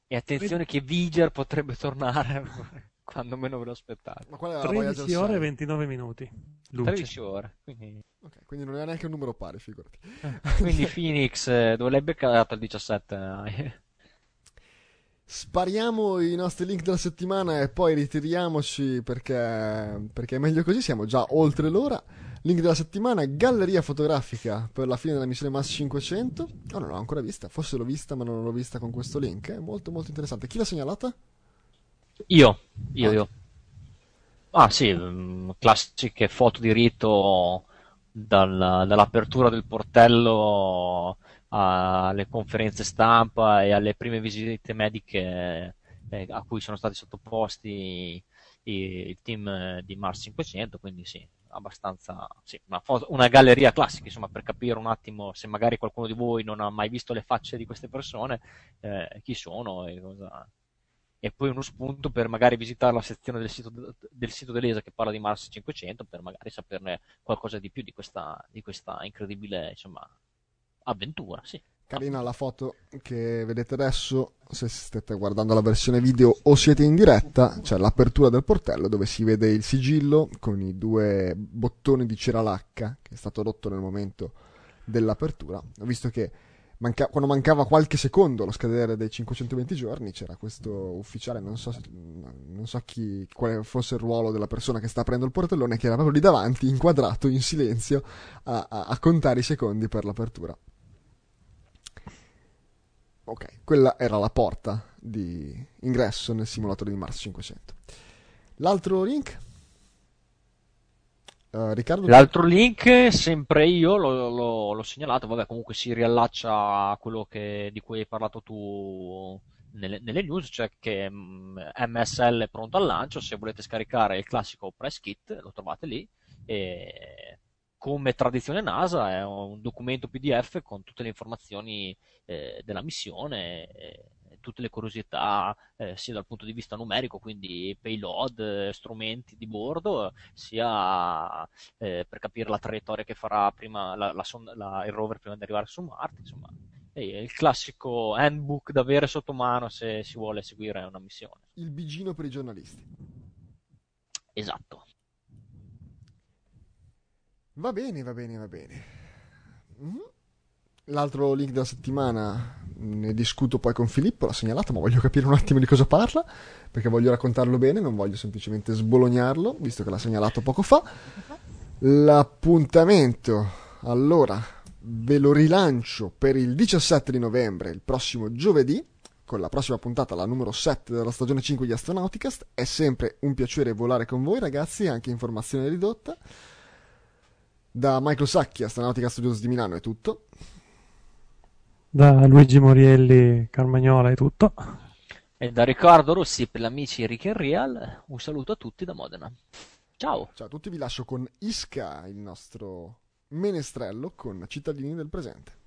e attenzione che Viger potrebbe tornare quando meno ve lo aspettate 13 ore e 29 minuti luce. 13 ore quindi... Okay, quindi non è neanche un numero pari figurati eh, quindi Phoenix eh, dovrebbe calare al 17 Spariamo i nostri link della settimana e poi ritiriamoci perché, perché è meglio così, siamo già oltre l'ora. Link della settimana, galleria fotografica per la fine della missione Mass 500. Oh, non l'ho ancora vista, forse l'ho vista ma non l'ho vista con questo link. È eh. molto molto interessante. Chi l'ha segnalata? Io, io, ah. io. Ah sì, mm, classiche foto di rito dal, dall'apertura del portello alle conferenze stampa e alle prime visite mediche eh, a cui sono stati sottoposti il team eh, di Mars 500, quindi sì, abbastanza sì, una, foto, una, galleria classica, insomma, per capire un attimo se magari qualcuno di voi non ha mai visto le facce di queste persone, eh, chi sono e cosa. E poi uno spunto per magari visitare la sezione del sito, del sito dell'ESA che parla di Mars 500 per magari saperne qualcosa di più di questa, di questa incredibile insomma, avventura, sì. Carina la foto che vedete adesso, se state guardando la versione video o siete in diretta, c'è cioè l'apertura del portello dove si vede il sigillo con i due bottoni di ceralacca che è stato rotto nel momento dell'apertura, Ho visto che manca- quando mancava qualche secondo allo scadere dei 520 giorni, c'era questo ufficiale, non so, non so chi, quale fosse il ruolo della persona che sta aprendo il portellone, che era proprio lì davanti, inquadrato in silenzio, a, a, a contare i secondi per l'apertura. Ok, quella era la porta di ingresso nel simulatore di Mars 500. L'altro link? Eh, Riccardo... L'altro link, sempre io, l'ho, l'ho, l'ho, segnalato, vabbè comunque si riallaccia a quello che, di cui hai parlato tu nelle, nelle, news, cioè che MSL mm, è pronto al lancio, se volete scaricare il classico press kit lo trovate lì e come tradizione NASA è un documento PDF con tutte le informazioni eh, della missione. Eh, tutte le curiosità eh, sia dal punto di vista numerico, quindi payload, eh, strumenti di bordo, sia eh, per capire la traiettoria che farà prima la, la sonda, la, il rover prima di arrivare su Marte, insomma è il classico handbook da avere sotto mano se si vuole seguire una missione. Il bigino per i giornalisti. Esatto. Va bene, va bene, va bene. Mhm. L'altro link della settimana ne discuto poi con Filippo, l'ha segnalato, ma voglio capire un attimo di cosa parla, perché voglio raccontarlo bene, non voglio semplicemente sbolognarlo, visto che l'ha segnalato poco fa. L'appuntamento, allora, ve lo rilancio per il 17 di novembre, il prossimo giovedì, con la prossima puntata, la numero 7 della stagione 5 di Astronauticast. È sempre un piacere volare con voi, ragazzi, anche in formazione ridotta. Da Michael Sacchi, Astronautica Studios di Milano è tutto da Luigi Morielli, Carmagnola e tutto. E da Riccardo Rossi per gli amici Rick and Real, un saluto a tutti da Modena. Ciao. Ciao a tutti, vi lascio con Isca, il nostro menestrello con cittadini del presente.